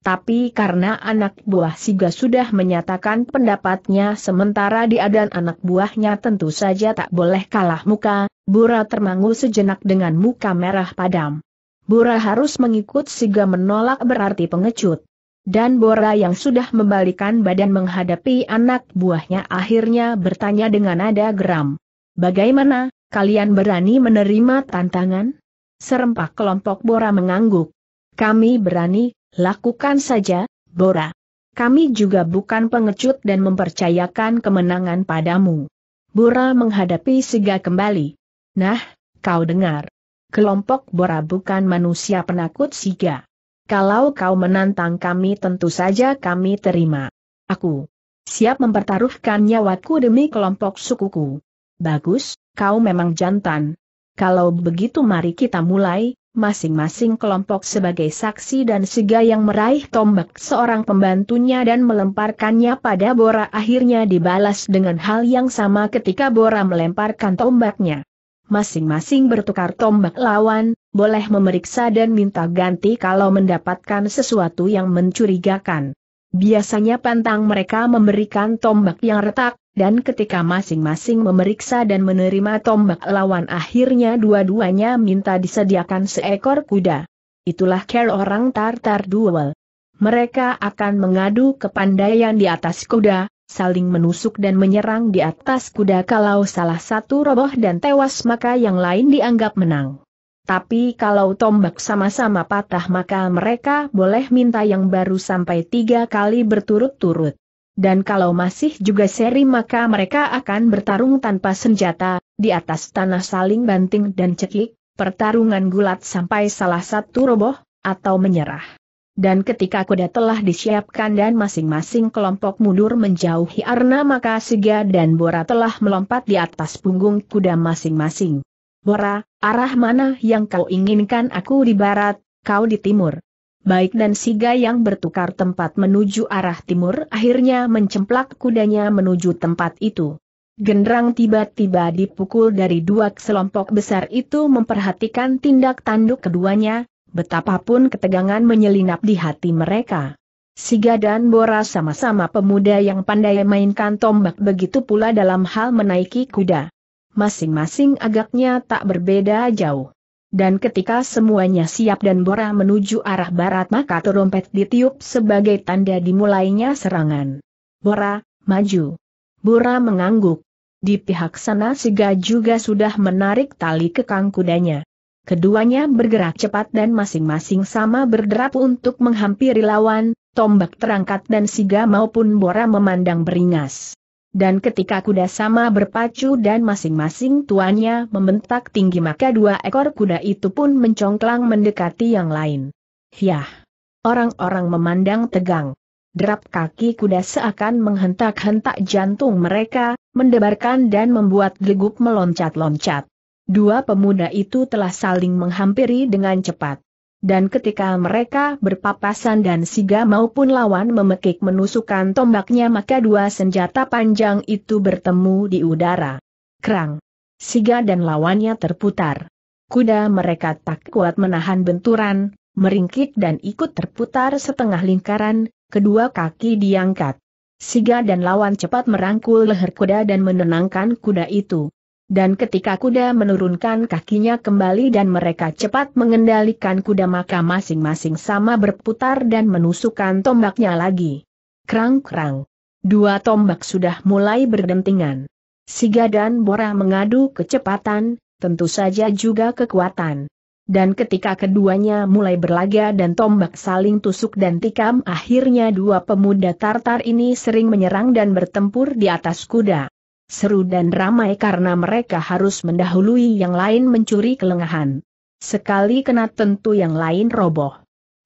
tapi karena anak buah Siga sudah menyatakan pendapatnya sementara dia dan anak buahnya tentu saja tak boleh kalah muka, Bura termangu sejenak dengan muka merah padam. Bura harus mengikut Siga menolak berarti pengecut. Dan Bora yang sudah membalikan badan menghadapi anak buahnya akhirnya bertanya dengan nada geram. Bagaimana, kalian berani menerima tantangan? Serempak kelompok Bora mengangguk. Kami berani, lakukan saja, Bora. Kami juga bukan pengecut dan mempercayakan kemenangan padamu. Bora menghadapi Siga kembali. Nah, kau dengar. Kelompok Bora bukan manusia penakut Siga. Kalau kau menantang kami tentu saja kami terima. Aku siap mempertaruhkan nyawaku demi kelompok sukuku. Bagus, kau memang jantan. Kalau begitu mari kita mulai, masing-masing kelompok sebagai saksi dan sega yang meraih tombak seorang pembantunya dan melemparkannya pada Bora akhirnya dibalas dengan hal yang sama ketika Bora melemparkan tombaknya. Masing-masing bertukar tombak lawan, boleh memeriksa dan minta ganti kalau mendapatkan sesuatu yang mencurigakan. Biasanya pantang mereka memberikan tombak yang retak, dan ketika masing-masing memeriksa dan menerima tombak lawan akhirnya dua-duanya minta disediakan seekor kuda. Itulah care orang Tartar Duel. Mereka akan mengadu ke kepandaian di atas kuda, saling menusuk dan menyerang di atas kuda kalau salah satu roboh dan tewas maka yang lain dianggap menang. Tapi kalau tombak sama-sama patah maka mereka boleh minta yang baru sampai tiga kali berturut-turut dan kalau masih juga seri maka mereka akan bertarung tanpa senjata, di atas tanah saling banting dan cekik, pertarungan gulat sampai salah satu roboh, atau menyerah. Dan ketika kuda telah disiapkan dan masing-masing kelompok mundur menjauhi Arna maka Siga dan Bora telah melompat di atas punggung kuda masing-masing. Bora, arah mana yang kau inginkan aku di barat, kau di timur? Baik dan Siga yang bertukar tempat menuju arah timur akhirnya mencemplak kudanya menuju tempat itu. Gendrang tiba-tiba dipukul dari dua kelompok besar itu memperhatikan tindak tanduk keduanya, betapapun ketegangan menyelinap di hati mereka. Siga dan Bora sama-sama pemuda yang pandai mainkan tombak begitu pula dalam hal menaiki kuda. Masing-masing agaknya tak berbeda jauh dan ketika semuanya siap dan Bora menuju arah barat maka terompet ditiup sebagai tanda dimulainya serangan. Bora, maju. Bora mengangguk. Di pihak sana Siga juga sudah menarik tali kekang kudanya. Keduanya bergerak cepat dan masing-masing sama berderap untuk menghampiri lawan, tombak terangkat dan Siga maupun Bora memandang beringas dan ketika kuda sama berpacu dan masing-masing tuannya membentak tinggi maka dua ekor kuda itu pun mencongklang mendekati yang lain. Yah! Orang-orang memandang tegang. Derap kaki kuda seakan menghentak-hentak jantung mereka, mendebarkan dan membuat gegup meloncat-loncat. Dua pemuda itu telah saling menghampiri dengan cepat dan ketika mereka berpapasan dan siga maupun lawan memekik menusukan tombaknya maka dua senjata panjang itu bertemu di udara. Kerang. Siga dan lawannya terputar. Kuda mereka tak kuat menahan benturan, meringkik dan ikut terputar setengah lingkaran, kedua kaki diangkat. Siga dan lawan cepat merangkul leher kuda dan menenangkan kuda itu. Dan ketika kuda menurunkan kakinya kembali dan mereka cepat mengendalikan kuda maka masing-masing sama berputar dan menusukkan tombaknya lagi. Krang-krang. Dua tombak sudah mulai berdentingan. Siga dan Bora mengadu kecepatan, tentu saja juga kekuatan. Dan ketika keduanya mulai berlaga dan tombak saling tusuk dan tikam akhirnya dua pemuda Tartar ini sering menyerang dan bertempur di atas kuda. Seru dan ramai karena mereka harus mendahului yang lain mencuri kelengahan. Sekali kena tentu yang lain roboh.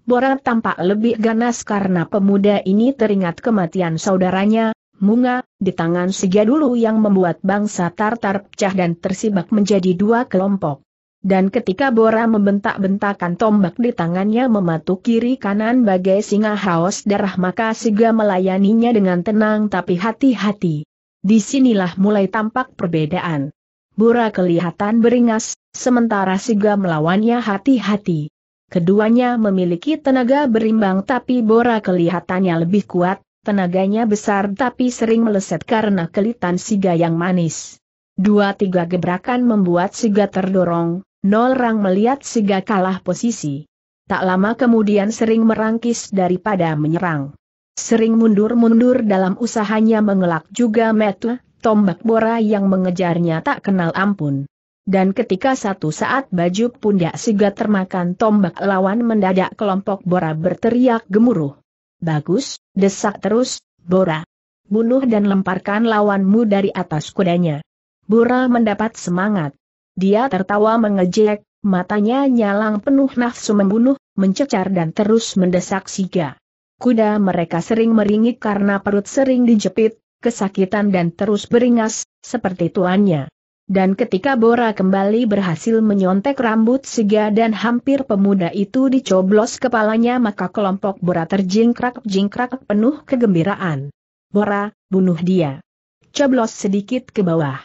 Borat tampak lebih ganas karena pemuda ini teringat kematian saudaranya, Munga, di tangan Siga dulu yang membuat bangsa Tartar pecah dan tersibak menjadi dua kelompok. Dan ketika Bora membentak-bentakan tombak di tangannya mematuk kiri kanan bagai singa haus darah maka Siga melayaninya dengan tenang tapi hati-hati. Disinilah mulai tampak perbedaan. Bura kelihatan beringas, sementara Siga melawannya hati-hati. Keduanya memiliki tenaga berimbang tapi Bora kelihatannya lebih kuat, tenaganya besar tapi sering meleset karena kelitan Siga yang manis. Dua-tiga gebrakan membuat Siga terdorong, rang melihat Siga kalah posisi. Tak lama kemudian sering merangkis daripada menyerang. Sering mundur-mundur dalam usahanya mengelak juga metu, tombak bora yang mengejarnya tak kenal ampun. Dan ketika satu saat baju pundak siga termakan tombak lawan mendadak kelompok bora berteriak gemuruh. Bagus, desak terus, bora. Bunuh dan lemparkan lawanmu dari atas kudanya. Bora mendapat semangat. Dia tertawa mengejek, matanya nyalang penuh nafsu membunuh, mencecar dan terus mendesak siga kuda mereka sering meringik karena perut sering dijepit, kesakitan dan terus beringas, seperti tuannya. Dan ketika Bora kembali berhasil menyontek rambut Siga dan hampir pemuda itu dicoblos kepalanya maka kelompok Bora terjingkrak-jingkrak penuh kegembiraan. Bora, bunuh dia. Coblos sedikit ke bawah.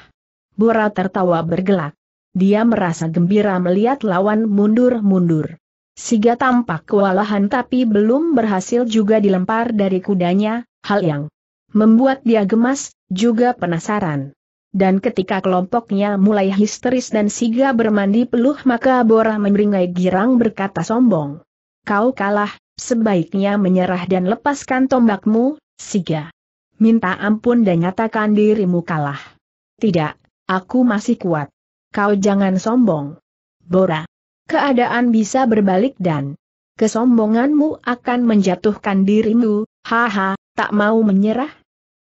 Bora tertawa bergelak. Dia merasa gembira melihat lawan mundur-mundur. Siga tampak kewalahan tapi belum berhasil juga dilempar dari kudanya, hal yang membuat dia gemas, juga penasaran. Dan ketika kelompoknya mulai histeris dan Siga bermandi peluh maka Bora memeringai girang berkata sombong. Kau kalah, sebaiknya menyerah dan lepaskan tombakmu, Siga. Minta ampun dan nyatakan dirimu kalah. Tidak, aku masih kuat. Kau jangan sombong. Bora keadaan bisa berbalik dan kesombonganmu akan menjatuhkan dirimu, haha, tak mau menyerah?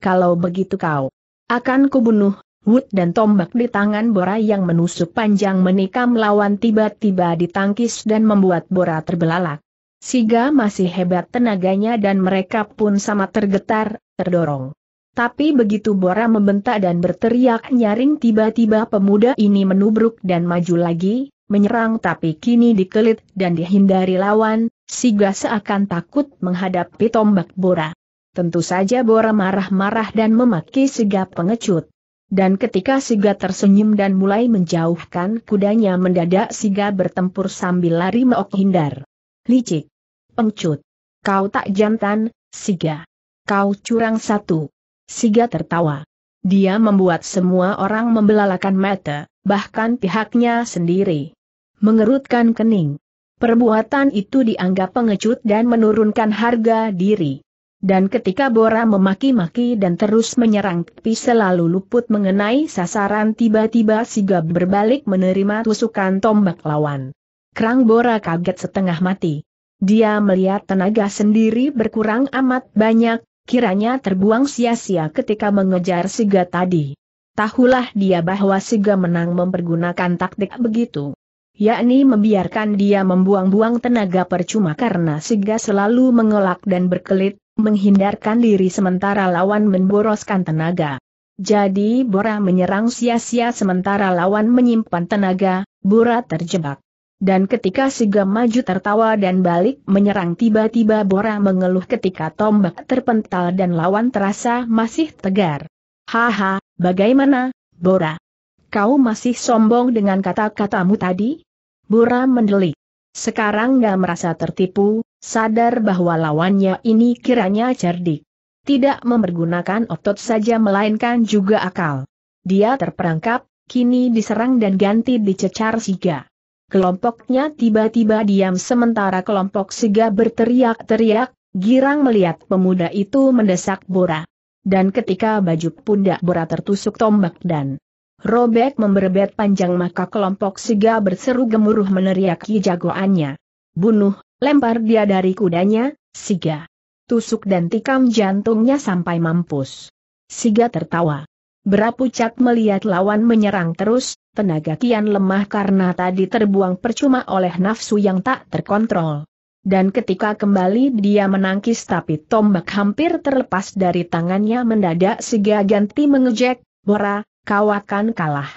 Kalau begitu kau akan kubunuh, Wood dan tombak di tangan Bora yang menusuk panjang menikam lawan tiba-tiba ditangkis dan membuat Bora terbelalak. Siga masih hebat tenaganya dan mereka pun sama tergetar, terdorong. Tapi begitu Bora membentak dan berteriak nyaring tiba-tiba pemuda ini menubruk dan maju lagi, menyerang tapi kini dikelit dan dihindari lawan, Siga seakan takut menghadapi tombak Bora. Tentu saja Bora marah-marah dan memaki Siga pengecut. Dan ketika Siga tersenyum dan mulai menjauhkan kudanya mendadak Siga bertempur sambil lari meok hindar. Licik. Pengecut. Kau tak jantan, Siga. Kau curang satu. Siga tertawa. Dia membuat semua orang membelalakan mata, bahkan pihaknya sendiri mengerutkan kening. Perbuatan itu dianggap pengecut dan menurunkan harga diri. Dan ketika Bora memaki-maki dan terus menyerang tapi selalu luput mengenai sasaran tiba-tiba Sigap berbalik menerima tusukan tombak lawan. Kerang Bora kaget setengah mati. Dia melihat tenaga sendiri berkurang amat banyak, kiranya terbuang sia-sia ketika mengejar Siga tadi. Tahulah dia bahwa Siga menang mempergunakan taktik begitu yakni membiarkan dia membuang-buang tenaga percuma karena Siga selalu mengelak dan berkelit, menghindarkan diri sementara lawan memboroskan tenaga. Jadi Bora menyerang sia-sia sementara lawan menyimpan tenaga, Bora terjebak. Dan ketika Siga maju tertawa dan balik menyerang tiba-tiba Bora mengeluh ketika tombak terpental dan lawan terasa masih tegar. Haha, bagaimana, Bora? Kau masih sombong dengan kata-katamu tadi? Bura mendelik. Sekarang gak merasa tertipu, sadar bahwa lawannya ini kiranya cerdik. Tidak mempergunakan otot saja melainkan juga akal. Dia terperangkap, kini diserang dan ganti dicecar siga. Kelompoknya tiba-tiba diam sementara kelompok siga berteriak-teriak, girang melihat pemuda itu mendesak Bora. Dan ketika baju pundak Bora tertusuk tombak dan Robek memberebet panjang maka kelompok siga berseru gemuruh meneriaki jagoannya. Bunuh, lempar dia dari kudanya, siga. Tusuk dan tikam jantungnya sampai mampus. Siga tertawa. Berapucat melihat lawan menyerang terus, tenaga kian lemah karena tadi terbuang percuma oleh nafsu yang tak terkontrol. Dan ketika kembali dia menangkis tapi tombak hampir terlepas dari tangannya mendadak Siga ganti mengejek, Bora, kau akan kalah.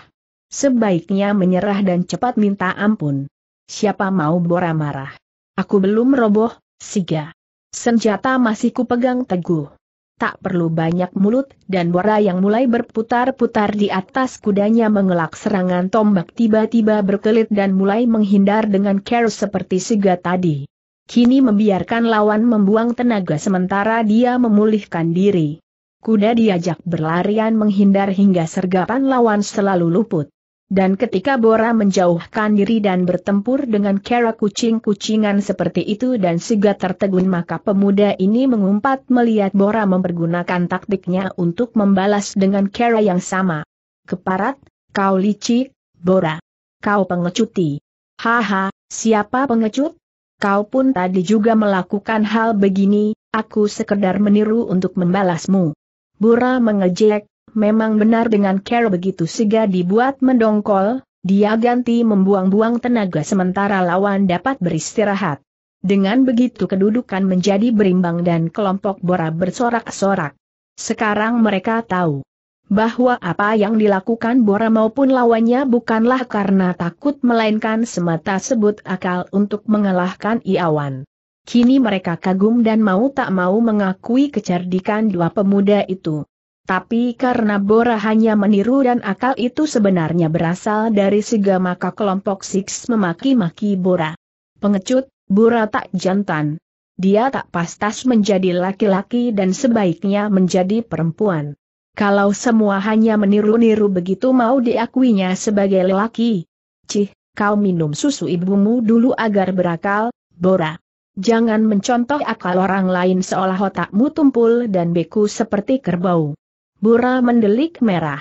Sebaiknya menyerah dan cepat minta ampun. Siapa mau Bora marah? Aku belum roboh, Siga. Senjata masih kupegang teguh. Tak perlu banyak mulut dan Bora yang mulai berputar-putar di atas kudanya mengelak serangan tombak tiba-tiba berkelit dan mulai menghindar dengan care seperti Siga tadi. Kini membiarkan lawan membuang tenaga sementara dia memulihkan diri kuda diajak berlarian menghindar hingga sergapan lawan selalu luput. Dan ketika Bora menjauhkan diri dan bertempur dengan kera kucing-kucingan seperti itu dan siga tertegun maka pemuda ini mengumpat melihat Bora mempergunakan taktiknya untuk membalas dengan kera yang sama. Keparat, kau licik, Bora. Kau pengecuti. Haha, siapa pengecut? Kau pun tadi juga melakukan hal begini, aku sekedar meniru untuk membalasmu. Bura mengejek, memang benar dengan care begitu Siga dibuat mendongkol, dia ganti membuang-buang tenaga sementara lawan dapat beristirahat. Dengan begitu kedudukan menjadi berimbang dan kelompok Bora bersorak-sorak. Sekarang mereka tahu bahwa apa yang dilakukan Bora maupun lawannya bukanlah karena takut melainkan semata sebut akal untuk mengalahkan Iawan. Kini mereka kagum dan mau tak mau mengakui kecerdikan dua pemuda itu. Tapi karena Bora hanya meniru dan akal itu sebenarnya berasal dari segala maka kelompok Six memaki-maki Bora. Pengecut, Bora tak jantan. Dia tak pastas menjadi laki-laki dan sebaiknya menjadi perempuan. Kalau semua hanya meniru-niru begitu mau diakuinya sebagai lelaki. Cih, kau minum susu ibumu dulu agar berakal, Bora. Jangan mencontoh akal orang lain seolah otakmu tumpul dan beku seperti kerbau. Bura mendelik merah.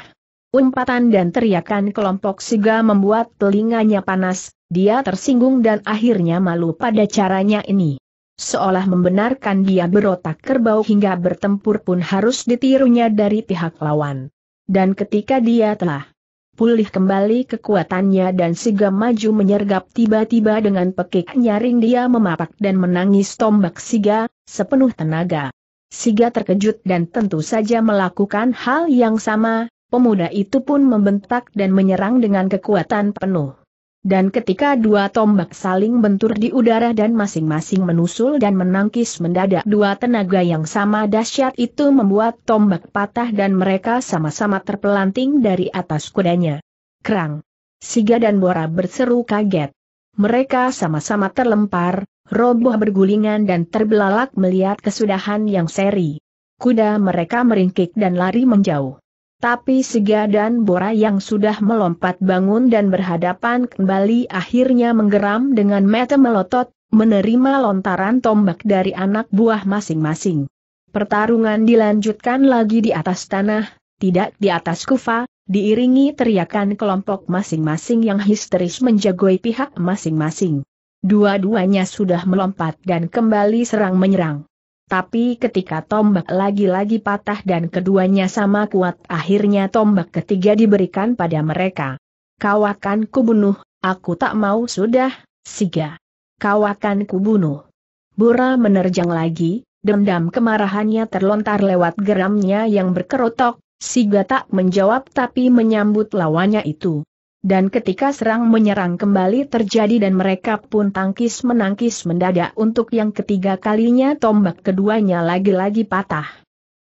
Umpatan dan teriakan kelompok siga membuat telinganya panas, dia tersinggung dan akhirnya malu pada caranya ini. Seolah membenarkan dia berotak kerbau hingga bertempur pun harus ditirunya dari pihak lawan. Dan ketika dia telah pulih kembali kekuatannya dan siga maju menyergap tiba-tiba dengan pekik nyaring dia memapak dan menangis tombak Siga, sepenuh tenaga. Siga terkejut dan tentu saja melakukan hal yang sama, pemuda itu pun membentak dan menyerang dengan kekuatan penuh. Dan ketika dua tombak saling bentur di udara dan masing-masing menusul dan menangkis mendadak dua tenaga yang sama dahsyat itu membuat tombak patah dan mereka sama-sama terpelanting dari atas kudanya. Kerang. Siga dan Bora berseru kaget. Mereka sama-sama terlempar, roboh bergulingan dan terbelalak melihat kesudahan yang seri. Kuda mereka meringkik dan lari menjauh. Tapi Sega dan Bora yang sudah melompat bangun dan berhadapan kembali akhirnya menggeram dengan mata melotot, menerima lontaran tombak dari anak buah masing-masing. Pertarungan dilanjutkan lagi di atas tanah, tidak di atas kufa, diiringi teriakan kelompok masing-masing yang histeris menjagoi pihak masing-masing. Dua-duanya sudah melompat dan kembali serang-menyerang. Tapi ketika tombak lagi-lagi patah dan keduanya sama kuat akhirnya tombak ketiga diberikan pada mereka. Kau akan kubunuh, aku tak mau sudah, siga. Kau akan kubunuh. Bura menerjang lagi, dendam kemarahannya terlontar lewat geramnya yang berkerotok, siga tak menjawab tapi menyambut lawannya itu. Dan ketika serang menyerang kembali terjadi dan mereka pun tangkis menangkis mendadak untuk yang ketiga kalinya tombak keduanya lagi-lagi patah.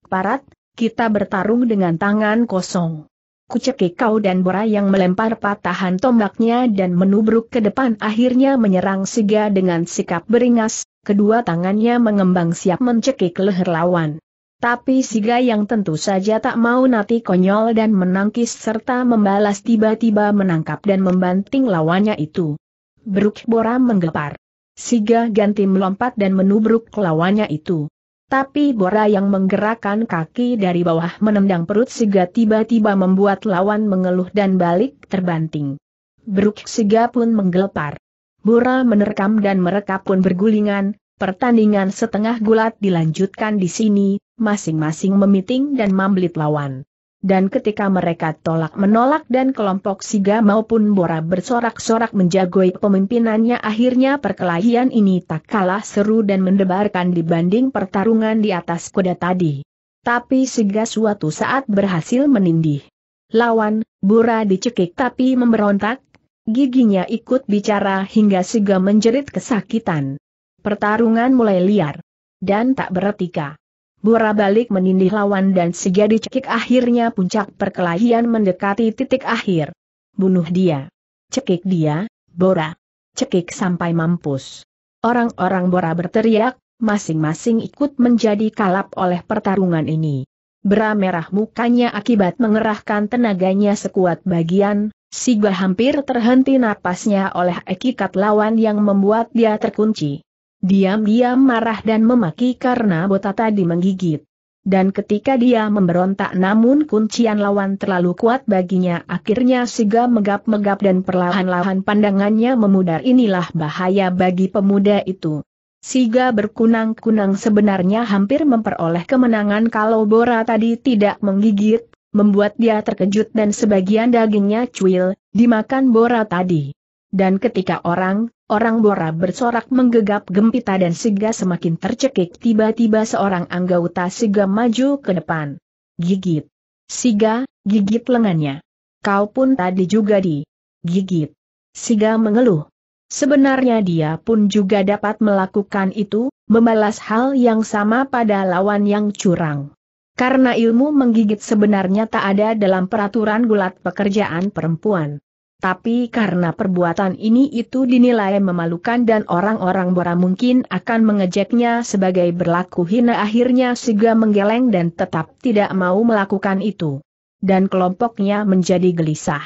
Parat, kita bertarung dengan tangan kosong. Kucek kau dan Bora yang melempar patahan tombaknya dan menubruk ke depan akhirnya menyerang Siga dengan sikap beringas, kedua tangannya mengembang siap mencekik leher lawan. Tapi Siga yang tentu saja tak mau nanti konyol dan menangkis serta membalas tiba-tiba menangkap dan membanting lawannya itu. Beruk Bora menggepar. Siga ganti melompat dan menubruk lawannya itu. Tapi Bora yang menggerakkan kaki dari bawah menendang perut Siga tiba-tiba membuat lawan mengeluh dan balik terbanting. Beruk Siga pun menggelepar. Bora menerkam dan mereka pun bergulingan, pertandingan setengah gulat dilanjutkan di sini, masing-masing memiting dan membelit lawan. Dan ketika mereka tolak-menolak dan kelompok Siga maupun Bora bersorak-sorak menjagoi pemimpinannya akhirnya perkelahian ini tak kalah seru dan mendebarkan dibanding pertarungan di atas kuda tadi. Tapi Siga suatu saat berhasil menindih. Lawan, Bora dicekik tapi memberontak, giginya ikut bicara hingga Siga menjerit kesakitan. Pertarungan mulai liar. Dan tak beretika. Bora balik menindih lawan dan sejadi cekik akhirnya puncak perkelahian mendekati titik akhir. Bunuh dia. Cekik dia, Bora. Cekik sampai mampus. Orang-orang Bora berteriak, masing-masing ikut menjadi kalap oleh pertarungan ini. Bera merah mukanya akibat mengerahkan tenaganya sekuat bagian, Siga hampir terhenti napasnya oleh ekikat lawan yang membuat dia terkunci. Diam-diam marah dan memaki karena botak tadi menggigit. Dan ketika dia memberontak namun kuncian lawan terlalu kuat baginya akhirnya Siga megap-megap dan perlahan-lahan pandangannya memudar inilah bahaya bagi pemuda itu. Siga berkunang-kunang sebenarnya hampir memperoleh kemenangan kalau Bora tadi tidak menggigit, membuat dia terkejut dan sebagian dagingnya cuil, dimakan Bora tadi. Dan ketika orang, Orang Bora bersorak menggegap gempita dan Siga semakin tercekik tiba-tiba seorang anggota Siga maju ke depan. Gigit. Siga, gigit lengannya. Kau pun tadi juga di. Gigit. Siga mengeluh. Sebenarnya dia pun juga dapat melakukan itu, membalas hal yang sama pada lawan yang curang. Karena ilmu menggigit sebenarnya tak ada dalam peraturan gulat pekerjaan perempuan. Tapi karena perbuatan ini itu dinilai memalukan dan orang-orang Bora mungkin akan mengejeknya sebagai berlaku hina akhirnya Siga menggeleng dan tetap tidak mau melakukan itu. Dan kelompoknya menjadi gelisah.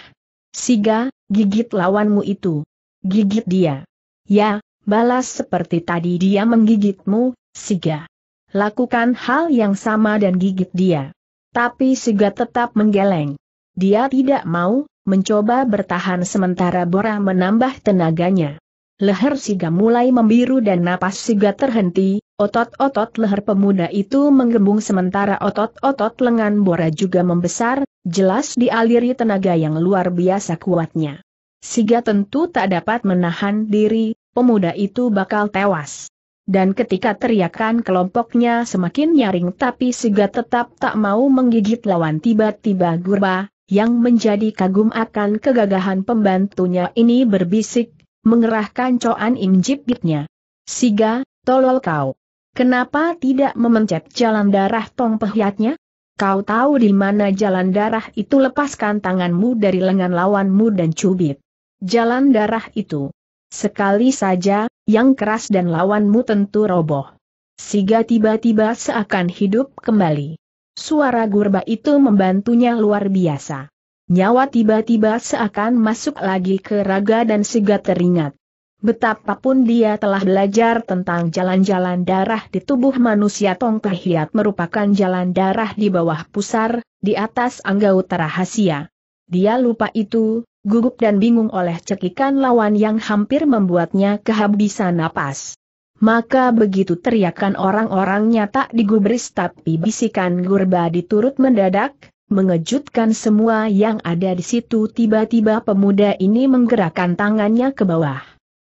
Siga, gigit lawanmu itu. Gigit dia. Ya, balas seperti tadi dia menggigitmu, Siga. Lakukan hal yang sama dan gigit dia. Tapi Siga tetap menggeleng. Dia tidak mau, mencoba bertahan sementara Bora menambah tenaganya. Leher Siga mulai membiru dan napas Siga terhenti, otot-otot leher pemuda itu menggembung sementara otot-otot lengan Bora juga membesar, jelas dialiri tenaga yang luar biasa kuatnya. Siga tentu tak dapat menahan diri, pemuda itu bakal tewas. Dan ketika teriakan kelompoknya semakin nyaring tapi Siga tetap tak mau menggigit lawan tiba-tiba Gurba, yang menjadi kagum akan kegagahan pembantunya ini berbisik, mengerahkan coan imjibitnya. Siga, tolol kau. Kenapa tidak memencet jalan darah tong pehiatnya? Kau tahu di mana jalan darah itu lepaskan tanganmu dari lengan lawanmu dan cubit. Jalan darah itu. Sekali saja, yang keras dan lawanmu tentu roboh. Siga tiba-tiba seakan hidup kembali. Suara gurba itu membantunya luar biasa. Nyawa tiba-tiba seakan masuk lagi ke raga dan segat teringat. Betapapun dia telah belajar tentang jalan-jalan darah di tubuh manusia Tong Kehiat merupakan jalan darah di bawah pusar, di atas anggota rahasia. Dia lupa itu, gugup dan bingung oleh cekikan lawan yang hampir membuatnya kehabisan napas maka begitu teriakan orang-orangnya tak digubris tapi bisikan gurba diturut mendadak, mengejutkan semua yang ada di situ tiba-tiba pemuda ini menggerakkan tangannya ke bawah.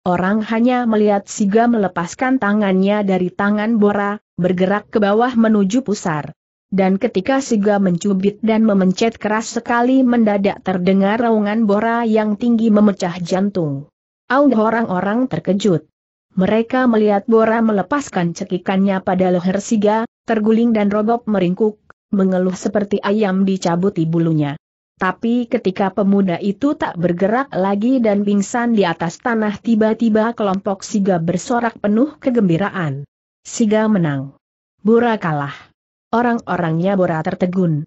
Orang hanya melihat Siga melepaskan tangannya dari tangan Bora, bergerak ke bawah menuju pusar. Dan ketika Siga mencubit dan memencet keras sekali mendadak terdengar raungan Bora yang tinggi memecah jantung. Aung orang-orang terkejut mereka melihat Bora melepaskan cekikannya pada leher Siga, terguling dan rogop meringkuk, mengeluh seperti ayam dicabuti bulunya. Tapi ketika pemuda itu tak bergerak lagi dan pingsan di atas tanah tiba-tiba kelompok Siga bersorak penuh kegembiraan. Siga menang. Bora kalah. Orang-orangnya Bora tertegun.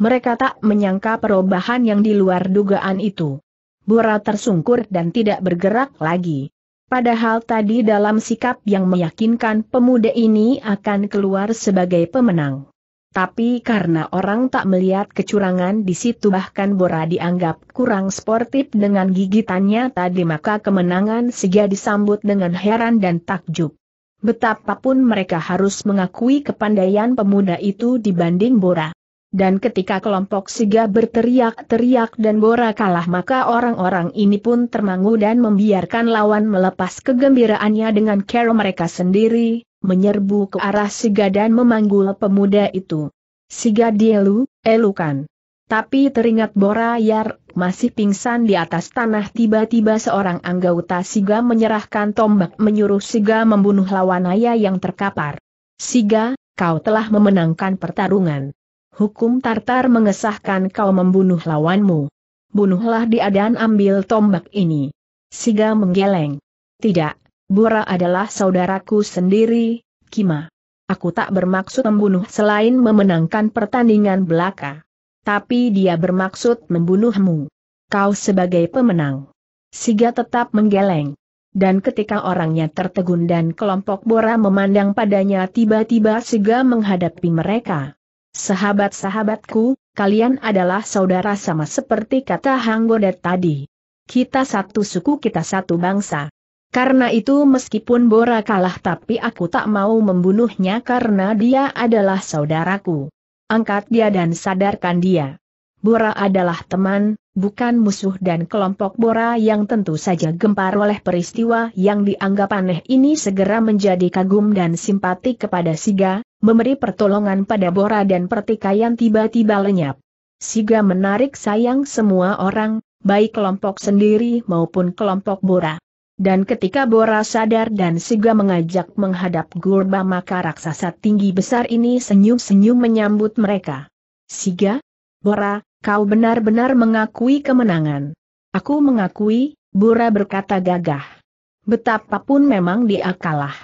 Mereka tak menyangka perubahan yang di luar dugaan itu. Bora tersungkur dan tidak bergerak lagi. Padahal tadi dalam sikap yang meyakinkan pemuda ini akan keluar sebagai pemenang. Tapi karena orang tak melihat kecurangan di situ bahkan Bora dianggap kurang sportif dengan gigitannya tadi maka kemenangan segera disambut dengan heran dan takjub. Betapapun mereka harus mengakui kepandaian pemuda itu dibanding Bora. Dan ketika kelompok Siga berteriak-teriak dan Bora kalah maka orang-orang ini pun termangu dan membiarkan lawan melepas kegembiraannya dengan cara mereka sendiri, menyerbu ke arah Siga dan memanggul pemuda itu. Siga dielu, elukan. Tapi teringat Bora Yar masih pingsan di atas tanah tiba-tiba seorang anggota Siga menyerahkan tombak menyuruh Siga membunuh lawan ayah yang terkapar. Siga, kau telah memenangkan pertarungan. Hukum Tartar mengesahkan kau membunuh lawanmu. Bunuhlah dia dan ambil tombak ini. Siga menggeleng. Tidak, Bora adalah saudaraku sendiri, Kima. Aku tak bermaksud membunuh selain memenangkan pertandingan belaka. Tapi dia bermaksud membunuhmu. Kau sebagai pemenang. Siga tetap menggeleng. Dan ketika orangnya tertegun dan kelompok Bora memandang padanya tiba-tiba Siga menghadapi mereka. Sahabat-sahabatku, kalian adalah saudara sama seperti kata Hang Godet tadi. Kita satu suku kita satu bangsa. Karena itu meskipun Bora kalah tapi aku tak mau membunuhnya karena dia adalah saudaraku. Angkat dia dan sadarkan dia. Bora adalah teman, bukan musuh dan kelompok Bora yang tentu saja gempar oleh peristiwa yang dianggap aneh ini segera menjadi kagum dan simpati kepada Siga, memberi pertolongan pada Bora dan pertikaian tiba-tiba lenyap. Siga menarik sayang semua orang, baik kelompok sendiri maupun kelompok Bora. Dan ketika Bora sadar dan Siga mengajak menghadap Gurba maka raksasa tinggi besar ini senyum-senyum menyambut mereka. Siga, Bora, kau benar-benar mengakui kemenangan. Aku mengakui, Bura berkata gagah. Betapapun memang dia kalah.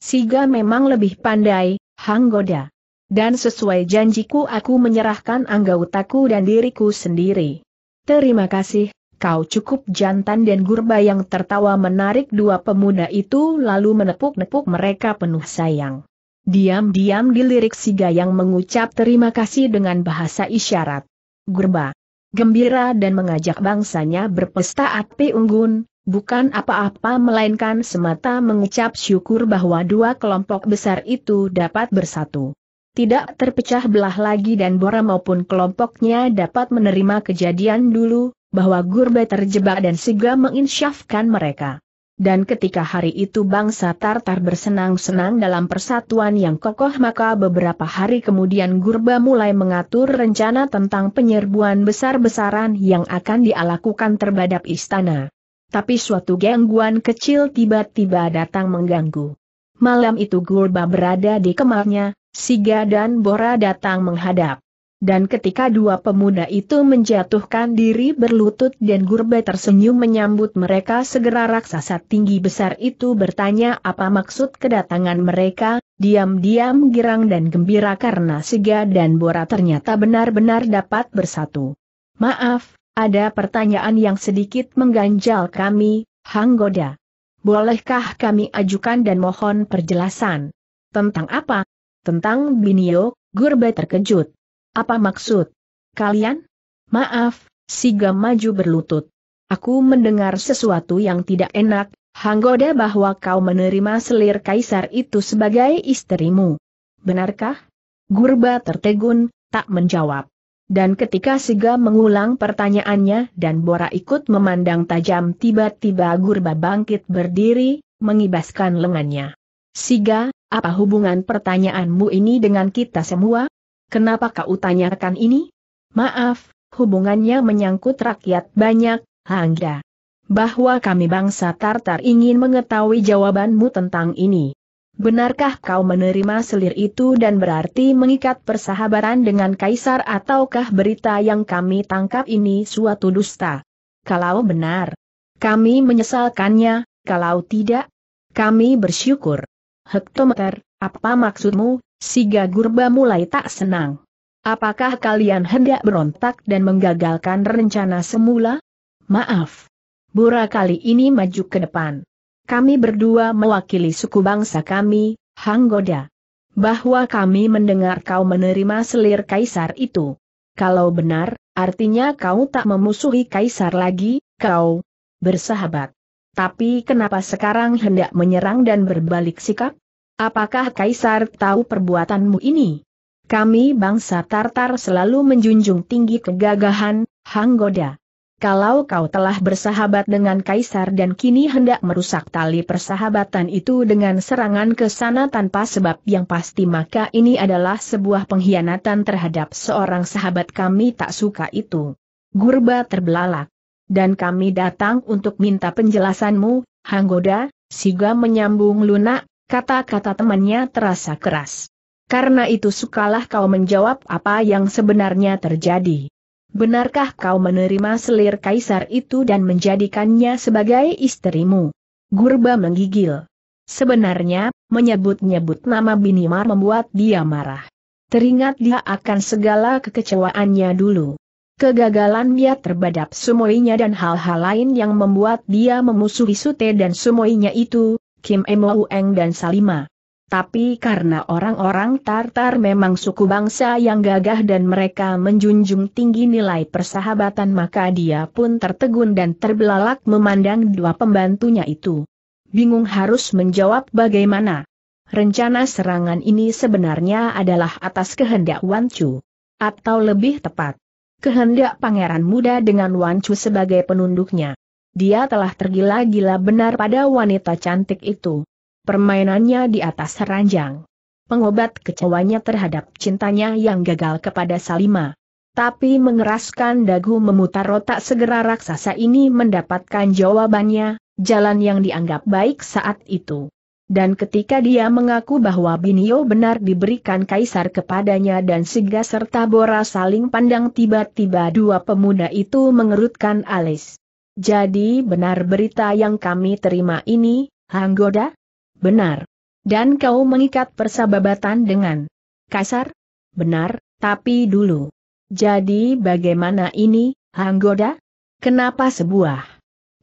Siga memang lebih pandai, Hang Goda. Dan sesuai janjiku aku menyerahkan anggautaku dan diriku sendiri. Terima kasih, kau cukup jantan dan gurba yang tertawa menarik dua pemuda itu lalu menepuk-nepuk mereka penuh sayang. Diam-diam dilirik Siga yang mengucap terima kasih dengan bahasa isyarat. Gurba. Gembira dan mengajak bangsanya berpesta api unggun, bukan apa-apa melainkan semata mengucap syukur bahwa dua kelompok besar itu dapat bersatu. Tidak terpecah belah lagi dan Bora maupun kelompoknya dapat menerima kejadian dulu, bahwa Gurba terjebak dan segera menginsyafkan mereka dan ketika hari itu bangsa Tartar bersenang-senang dalam persatuan yang kokoh maka beberapa hari kemudian Gurba mulai mengatur rencana tentang penyerbuan besar-besaran yang akan dialakukan terhadap istana. Tapi suatu gangguan kecil tiba-tiba datang mengganggu. Malam itu Gurba berada di kemarnya, Siga dan Bora datang menghadap. Dan ketika dua pemuda itu menjatuhkan diri berlutut dan Gurbe tersenyum menyambut mereka segera raksasa tinggi besar itu bertanya apa maksud kedatangan mereka, diam-diam girang dan gembira karena Siga dan Bora ternyata benar-benar dapat bersatu. Maaf, ada pertanyaan yang sedikit mengganjal kami, Hang Goda. Bolehkah kami ajukan dan mohon perjelasan? Tentang apa? Tentang Binio, Gurbe terkejut. Apa maksud? Kalian? Maaf, Siga maju berlutut. Aku mendengar sesuatu yang tidak enak, Hanggoda bahwa kau menerima selir kaisar itu sebagai istrimu. Benarkah? Gurba tertegun, tak menjawab. Dan ketika Siga mengulang pertanyaannya dan Bora ikut memandang tajam tiba-tiba Gurba bangkit berdiri, mengibaskan lengannya. Siga, apa hubungan pertanyaanmu ini dengan kita semua? Kenapa kau tanyakan ini? Maaf, hubungannya menyangkut rakyat banyak, Hangga. Bahwa kami bangsa Tartar ingin mengetahui jawabanmu tentang ini. Benarkah kau menerima selir itu dan berarti mengikat persahabatan dengan kaisar ataukah berita yang kami tangkap ini suatu dusta? Kalau benar, kami menyesalkannya, kalau tidak, kami bersyukur. Hektometer, apa maksudmu? Si Gagurba mulai tak senang. Apakah kalian hendak berontak dan menggagalkan rencana semula? Maaf. Bura kali ini maju ke depan. Kami berdua mewakili suku bangsa kami, Hanggoda. Bahwa kami mendengar kau menerima selir kaisar itu. Kalau benar, artinya kau tak memusuhi kaisar lagi, kau bersahabat. Tapi kenapa sekarang hendak menyerang dan berbalik sikap? Apakah Kaisar tahu perbuatanmu ini? Kami bangsa Tartar selalu menjunjung tinggi kegagahan, Hanggoda. Kalau kau telah bersahabat dengan Kaisar dan kini hendak merusak tali persahabatan itu dengan serangan ke sana tanpa sebab yang pasti maka ini adalah sebuah pengkhianatan terhadap seorang sahabat kami tak suka itu. Gurba terbelalak. Dan kami datang untuk minta penjelasanmu, Hanggoda, Siga menyambung lunak, Kata-kata temannya terasa keras. Karena itu sukalah kau menjawab apa yang sebenarnya terjadi. Benarkah kau menerima selir kaisar itu dan menjadikannya sebagai istrimu? Gurba menggigil. Sebenarnya, menyebut-nyebut nama Binimar membuat dia marah. Teringat dia akan segala kekecewaannya dulu. Kegagalan dia terhadap semuanya dan hal-hal lain yang membuat dia memusuhi Sute dan semuanya itu, Kim Emo Ueng dan Salima. Tapi karena orang-orang Tartar memang suku bangsa yang gagah dan mereka menjunjung tinggi nilai persahabatan maka dia pun tertegun dan terbelalak memandang dua pembantunya itu. Bingung harus menjawab bagaimana. Rencana serangan ini sebenarnya adalah atas kehendak Wan Chu. Atau lebih tepat, kehendak pangeran muda dengan Wan Chu sebagai penunduknya. Dia telah tergila-gila benar pada wanita cantik itu. Permainannya di atas ranjang. Pengobat kecewanya terhadap cintanya yang gagal kepada Salima. Tapi mengeraskan dagu memutar otak segera raksasa ini mendapatkan jawabannya, jalan yang dianggap baik saat itu. Dan ketika dia mengaku bahwa Binio benar diberikan kaisar kepadanya dan Siga serta Bora saling pandang tiba-tiba dua pemuda itu mengerutkan alis. Jadi benar berita yang kami terima ini, Hanggoda? Benar. Dan kau mengikat persahabatan dengan Kaisar? Benar, tapi dulu. Jadi bagaimana ini, Hanggoda? Kenapa sebuah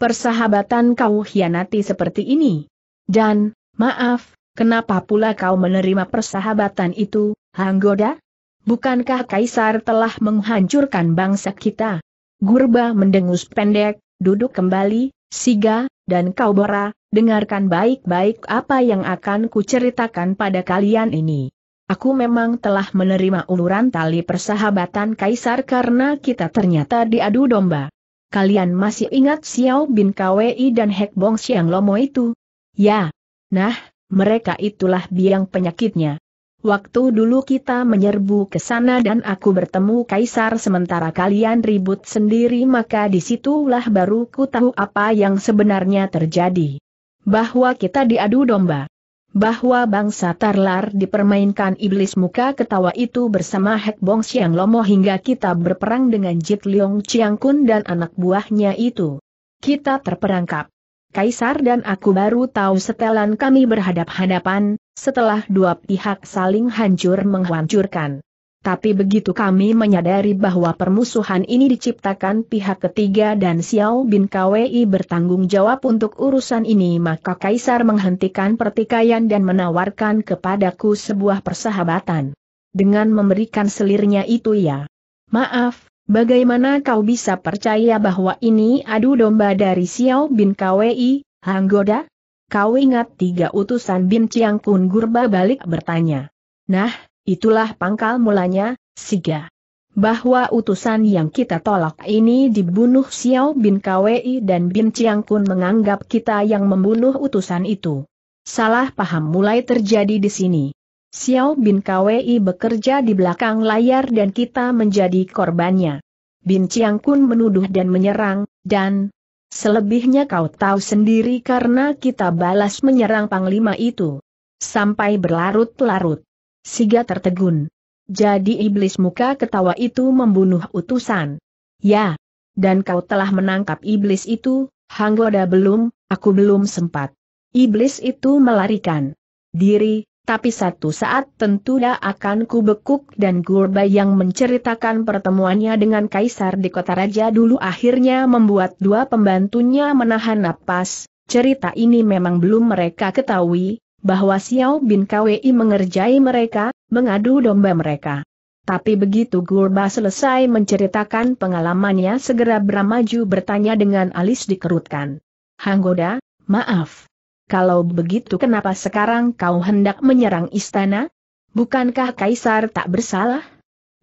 persahabatan kau hianati seperti ini? Dan, maaf, kenapa pula kau menerima persahabatan itu, Hanggoda? Bukankah Kaisar telah menghancurkan bangsa kita? Gurba mendengus pendek, duduk kembali, Siga, dan kau Bora, dengarkan baik-baik apa yang akan kuceritakan pada kalian ini. Aku memang telah menerima uluran tali persahabatan kaisar karena kita ternyata diadu domba. Kalian masih ingat Xiao Bin Kwei dan Hek Bong Siang Lomo itu? Ya. Nah, mereka itulah biang penyakitnya. Waktu dulu kita menyerbu ke sana dan aku bertemu kaisar sementara kalian ribut sendiri maka disitulah baru ku tahu apa yang sebenarnya terjadi. Bahwa kita diadu domba. Bahwa bangsa Tarlar dipermainkan iblis muka ketawa itu bersama Hek Bong Siang Lomo hingga kita berperang dengan Jit Leong Chiang Kun dan anak buahnya itu. Kita terperangkap. Kaisar dan aku baru tahu setelan kami berhadap-hadapan, setelah dua pihak saling hancur menghancurkan. Tapi begitu kami menyadari bahwa permusuhan ini diciptakan pihak ketiga dan Xiao bin Kwei bertanggung jawab untuk urusan ini maka Kaisar menghentikan pertikaian dan menawarkan kepadaku sebuah persahabatan. Dengan memberikan selirnya itu ya. Maaf, Bagaimana kau bisa percaya bahwa ini adu domba dari Xiao bin Kwei, Hanggoda? Kau ingat tiga utusan bin Chiang Kun Gurba balik bertanya. Nah, itulah pangkal mulanya, Siga. Bahwa utusan yang kita tolak ini dibunuh Xiao bin Kwei dan bin Chiang Kun menganggap kita yang membunuh utusan itu. Salah paham mulai terjadi di sini. Xiao Bin Kwei bekerja di belakang layar dan kita menjadi korbannya. Bin Chiang Kun menuduh dan menyerang, dan selebihnya kau tahu sendiri karena kita balas menyerang Panglima itu. Sampai berlarut-larut. Siga tertegun. Jadi iblis muka ketawa itu membunuh utusan. Ya. Dan kau telah menangkap iblis itu, Hanggoda belum, aku belum sempat. Iblis itu melarikan diri, tapi satu saat tentu dia akan kubekuk dan Gurba yang menceritakan pertemuannya dengan Kaisar di kota raja dulu akhirnya membuat dua pembantunya menahan napas. Cerita ini memang belum mereka ketahui, bahwa Xiao bin Kwei mengerjai mereka, mengadu domba mereka. Tapi begitu Gurba selesai menceritakan pengalamannya segera beramaju bertanya dengan alis dikerutkan. Hanggoda, maaf, kalau begitu kenapa sekarang kau hendak menyerang istana? Bukankah Kaisar tak bersalah?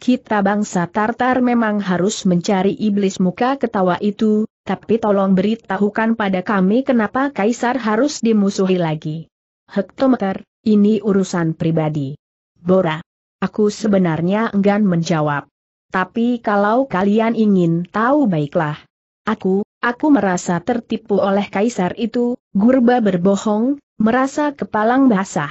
Kita bangsa Tartar memang harus mencari iblis muka ketawa itu, tapi tolong beritahukan pada kami kenapa Kaisar harus dimusuhi lagi. Hektometer, ini urusan pribadi. Bora. Aku sebenarnya enggan menjawab. Tapi kalau kalian ingin tahu baiklah. Aku, Aku merasa tertipu oleh kaisar itu, Gurba berbohong, merasa kepalang basah.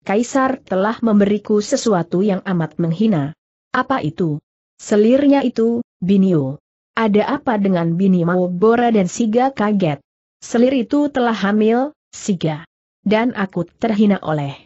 Kaisar telah memberiku sesuatu yang amat menghina. Apa itu? Selirnya itu, Binio. Ada apa dengan Binio Bora dan Siga kaget? Selir itu telah hamil, Siga. Dan aku terhina oleh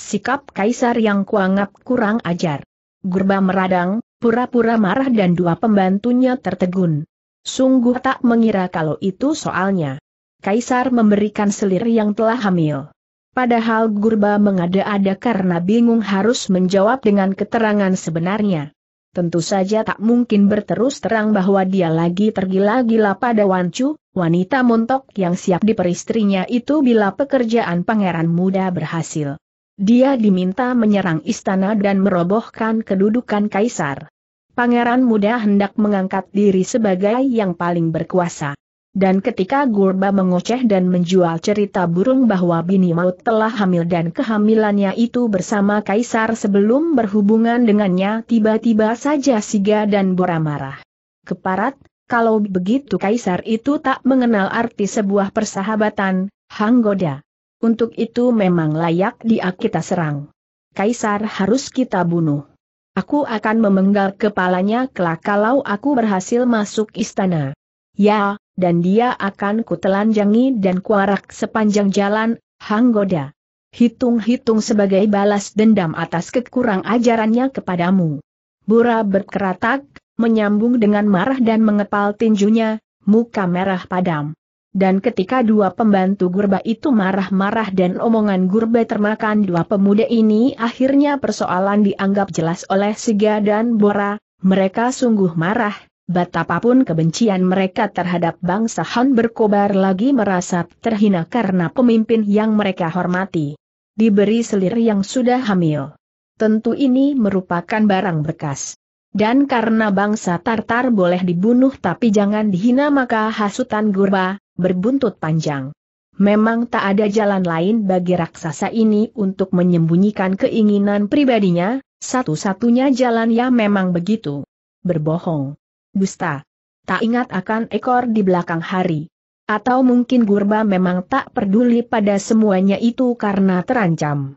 sikap kaisar yang kuanggap kurang ajar. Gurba meradang, pura-pura marah dan dua pembantunya tertegun. Sungguh tak mengira kalau itu soalnya. Kaisar memberikan selir yang telah hamil. Padahal Gurba mengada-ada karena bingung harus menjawab dengan keterangan sebenarnya. Tentu saja tak mungkin berterus terang bahwa dia lagi tergila-gila pada Wancu, wanita montok yang siap diperistrinya itu bila pekerjaan pangeran muda berhasil. Dia diminta menyerang istana dan merobohkan kedudukan kaisar pangeran muda hendak mengangkat diri sebagai yang paling berkuasa. Dan ketika Gurba mengoceh dan menjual cerita burung bahwa Bini Maut telah hamil dan kehamilannya itu bersama Kaisar sebelum berhubungan dengannya tiba-tiba saja Siga dan Bora marah. Keparat, kalau begitu Kaisar itu tak mengenal arti sebuah persahabatan, Hanggoda. Untuk itu memang layak dia kita serang. Kaisar harus kita bunuh. Aku akan memenggal kepalanya kelak kalau aku berhasil masuk istana. Ya, dan dia akan kutelanjangi dan kuarak sepanjang jalan, Hanggoda. Hitung-hitung sebagai balas dendam atas kekurang ajarannya kepadamu. Bura berkeratak, menyambung dengan marah dan mengepal tinjunya, muka merah padam dan ketika dua pembantu gurba itu marah-marah dan omongan gurba termakan dua pemuda ini akhirnya persoalan dianggap jelas oleh Siga dan Bora, mereka sungguh marah, Betapapun kebencian mereka terhadap bangsa Han berkobar lagi merasa terhina karena pemimpin yang mereka hormati. Diberi selir yang sudah hamil. Tentu ini merupakan barang bekas. Dan karena bangsa Tartar boleh dibunuh tapi jangan dihina maka hasutan gurba, berbuntut panjang. Memang tak ada jalan lain bagi raksasa ini untuk menyembunyikan keinginan pribadinya, satu-satunya jalan ya memang begitu. Berbohong. Dusta. Tak ingat akan ekor di belakang hari. Atau mungkin Gurba memang tak peduli pada semuanya itu karena terancam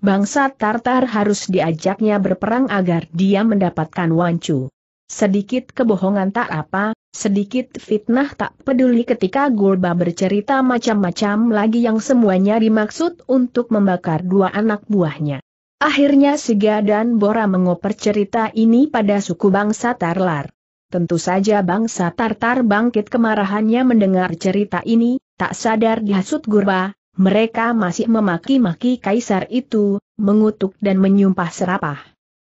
bangsa Tartar harus diajaknya berperang agar dia mendapatkan wancu. Sedikit kebohongan tak apa, sedikit fitnah tak peduli ketika Gulba bercerita macam-macam lagi yang semuanya dimaksud untuk membakar dua anak buahnya. Akhirnya Siga dan Bora mengoper cerita ini pada suku bangsa Tarlar. Tentu saja bangsa Tartar bangkit kemarahannya mendengar cerita ini, tak sadar dihasut Gurba, mereka masih memaki-maki kaisar itu, mengutuk dan menyumpah serapah.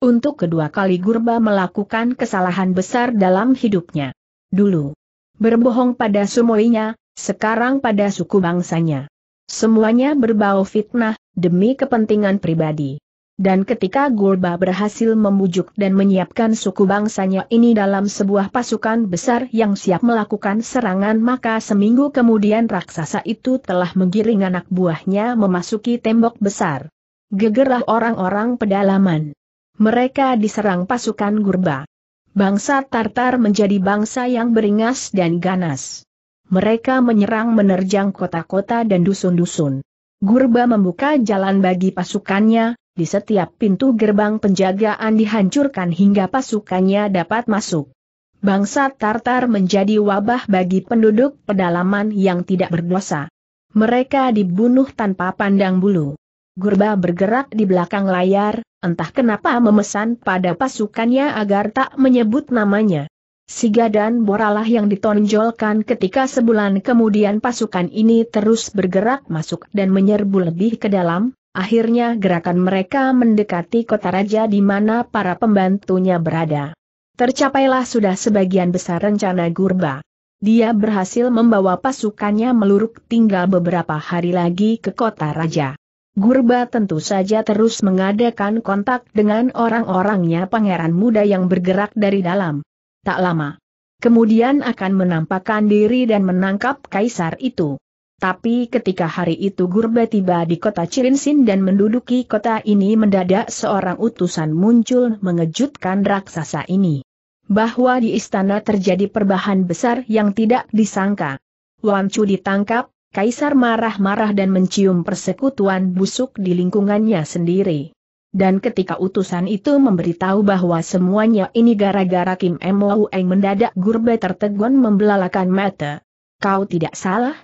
Untuk kedua kali Gurba melakukan kesalahan besar dalam hidupnya. Dulu, berbohong pada sumoinya, sekarang pada suku bangsanya. Semuanya berbau fitnah, demi kepentingan pribadi. Dan ketika Gulba berhasil membujuk dan menyiapkan suku bangsanya ini dalam sebuah pasukan besar yang siap melakukan serangan maka seminggu kemudian raksasa itu telah menggiring anak buahnya memasuki tembok besar. Gegerah orang-orang pedalaman. Mereka diserang pasukan Gurba. Bangsa Tartar menjadi bangsa yang beringas dan ganas. Mereka menyerang menerjang kota-kota dan dusun-dusun. Gurba membuka jalan bagi pasukannya, di setiap pintu gerbang penjagaan dihancurkan hingga pasukannya dapat masuk. Bangsa Tartar menjadi wabah bagi penduduk pedalaman yang tidak berdosa. Mereka dibunuh tanpa pandang bulu. Gurba bergerak di belakang layar, entah kenapa memesan pada pasukannya agar tak menyebut namanya. Siga dan Boralah yang ditonjolkan ketika sebulan kemudian pasukan ini terus bergerak masuk dan menyerbu lebih ke dalam, Akhirnya gerakan mereka mendekati kota raja di mana para pembantunya berada. Tercapailah sudah sebagian besar rencana Gurba. Dia berhasil membawa pasukannya meluruk tinggal beberapa hari lagi ke kota raja. Gurba tentu saja terus mengadakan kontak dengan orang-orangnya pangeran muda yang bergerak dari dalam. Tak lama. Kemudian akan menampakkan diri dan menangkap kaisar itu. Tapi ketika hari itu Gurba tiba di kota Cirinsin dan menduduki kota ini mendadak seorang utusan muncul mengejutkan raksasa ini. Bahwa di istana terjadi perbahan besar yang tidak disangka. Wangcu ditangkap, Kaisar marah-marah dan mencium persekutuan busuk di lingkungannya sendiri. Dan ketika utusan itu memberitahu bahwa semuanya ini gara-gara Kim Eng mendadak Gurba tertegun membelalakan mata. Kau tidak salah,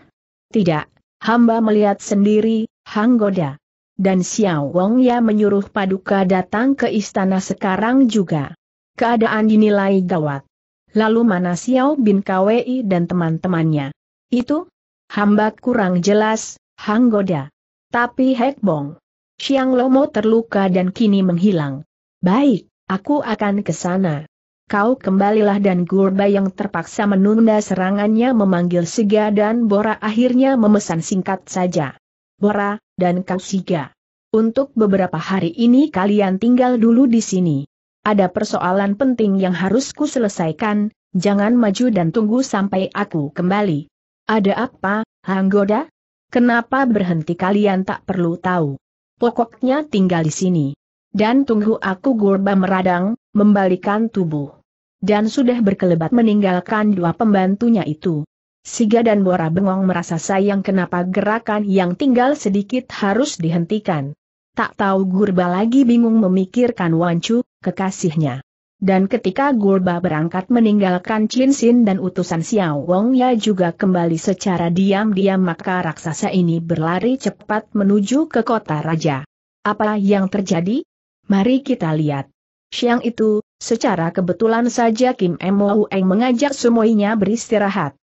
tidak, hamba melihat sendiri, Hang Goda. Dan Xiao Wong Ya menyuruh Paduka datang ke istana sekarang juga. Keadaan dinilai gawat. Lalu mana Xiao bin Kwei dan teman-temannya? Itu? Hamba kurang jelas, Hang Goda. Tapi Hek Bong. Xiang Lomo terluka dan kini menghilang. Baik, aku akan ke sana kau kembalilah dan Gurba yang terpaksa menunda serangannya memanggil Siga dan Bora akhirnya memesan singkat saja. Bora, dan kau Siga. Untuk beberapa hari ini kalian tinggal dulu di sini. Ada persoalan penting yang harus ku selesaikan, jangan maju dan tunggu sampai aku kembali. Ada apa, Hanggoda? Kenapa berhenti kalian tak perlu tahu. Pokoknya tinggal di sini. Dan tunggu aku Gurba meradang, membalikan tubuh. Dan sudah berkelebat meninggalkan dua pembantunya itu. Siga dan Bora bengong merasa sayang kenapa gerakan yang tinggal sedikit harus dihentikan. Tak tahu Gurba lagi bingung memikirkan Wancu, kekasihnya. Dan ketika Gurba berangkat meninggalkan Chinsin dan utusan Xiao Wong ya juga kembali secara diam-diam maka raksasa ini berlari cepat menuju ke kota raja. Apa yang terjadi? Mari kita lihat. Siang itu, secara kebetulan saja Kim Mo Eng mengajak semuanya beristirahat.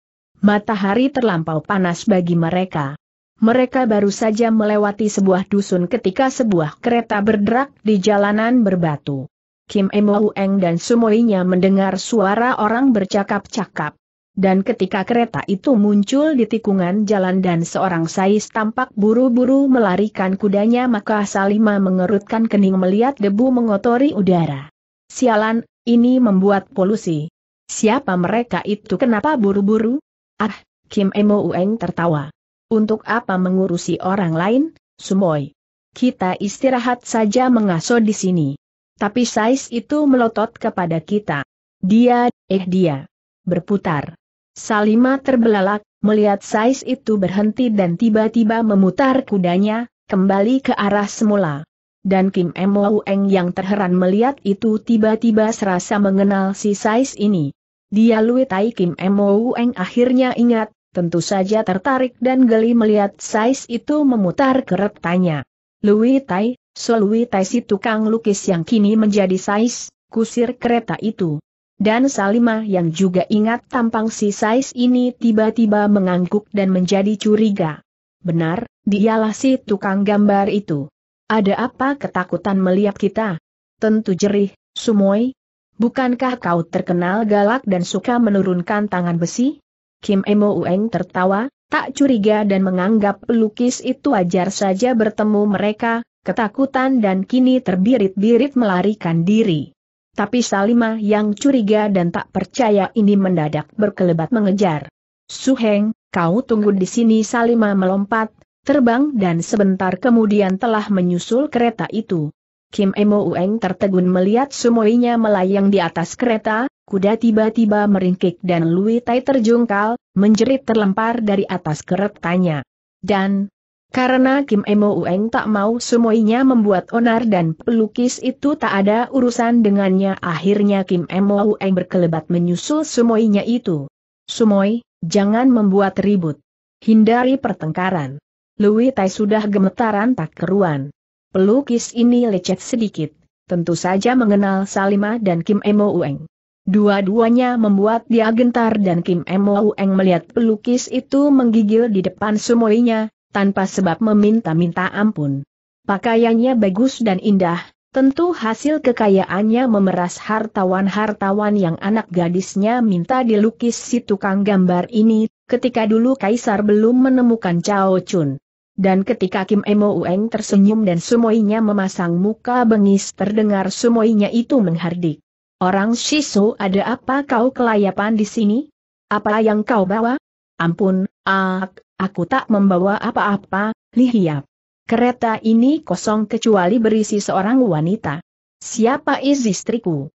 Matahari terlampau panas bagi mereka. Mereka baru saja melewati sebuah dusun ketika sebuah kereta berderak di jalanan berbatu. Kim Mo Eng dan semuanya mendengar suara orang bercakap-cakap. Dan ketika kereta itu muncul di tikungan jalan dan seorang sais tampak buru-buru melarikan kudanya maka Salima mengerutkan kening melihat debu mengotori udara. Sialan, ini membuat polusi. Siapa mereka itu kenapa buru-buru? Ah, Kim Emo Ueng tertawa. Untuk apa mengurusi orang lain, Sumoy? Kita istirahat saja mengaso di sini. Tapi sais itu melotot kepada kita. Dia, eh dia. Berputar. Salima terbelalak, melihat Sais itu berhenti dan tiba-tiba memutar kudanya, kembali ke arah semula. Dan Kim Mo Eng yang terheran melihat itu tiba-tiba serasa mengenal si Sais ini. Dia Lui Tai Kim Mo Eng akhirnya ingat, tentu saja tertarik dan geli melihat Sais itu memutar keretanya. Lui Tai, so Lui Tai si tukang lukis yang kini menjadi Sais, kusir kereta itu. Dan Salimah yang juga ingat tampang si Sais ini tiba-tiba mengangguk dan menjadi curiga. Benar, dialah si tukang gambar itu. Ada apa ketakutan melihat kita? Tentu jerih, Sumoy. Bukankah kau terkenal galak dan suka menurunkan tangan besi? Kim Emo Ueng tertawa, tak curiga dan menganggap pelukis itu ajar saja bertemu mereka, ketakutan dan kini terbirit-birit melarikan diri. Tapi Salima yang curiga dan tak percaya ini mendadak berkelebat mengejar. Suheng, kau tunggu di sini Salima melompat, terbang dan sebentar kemudian telah menyusul kereta itu. Kim Emo Ueng tertegun melihat sumoinya melayang di atas kereta, kuda tiba-tiba meringkik dan Lui Tai terjungkal, menjerit terlempar dari atas keretanya. Dan, karena Kim Emo Ueng tak mau semuanya membuat onar dan pelukis itu tak ada urusan dengannya akhirnya Kim Emo Ueng berkelebat menyusul semuanya itu. Sumoy, jangan membuat ribut. Hindari pertengkaran. Lui Tai sudah gemetaran tak keruan. Pelukis ini lecet sedikit, tentu saja mengenal Salima dan Kim Emo Ueng. Dua-duanya membuat dia gentar dan Kim Emo Ueng melihat pelukis itu menggigil di depan semuanya, tanpa sebab meminta-minta ampun. Pakaiannya bagus dan indah, tentu hasil kekayaannya memeras hartawan-hartawan yang anak gadisnya minta dilukis si tukang gambar ini, ketika dulu Kaisar belum menemukan Cao Chun. Dan ketika Kim Emo Ueng tersenyum dan sumoinya memasang muka bengis terdengar sumoinya itu menghardik. Orang Shiso ada apa kau kelayapan di sini? Apa yang kau bawa? Ampun, ak, Aku tak membawa apa-apa, lihiap. Kereta ini kosong kecuali berisi seorang wanita. Siapa istriku?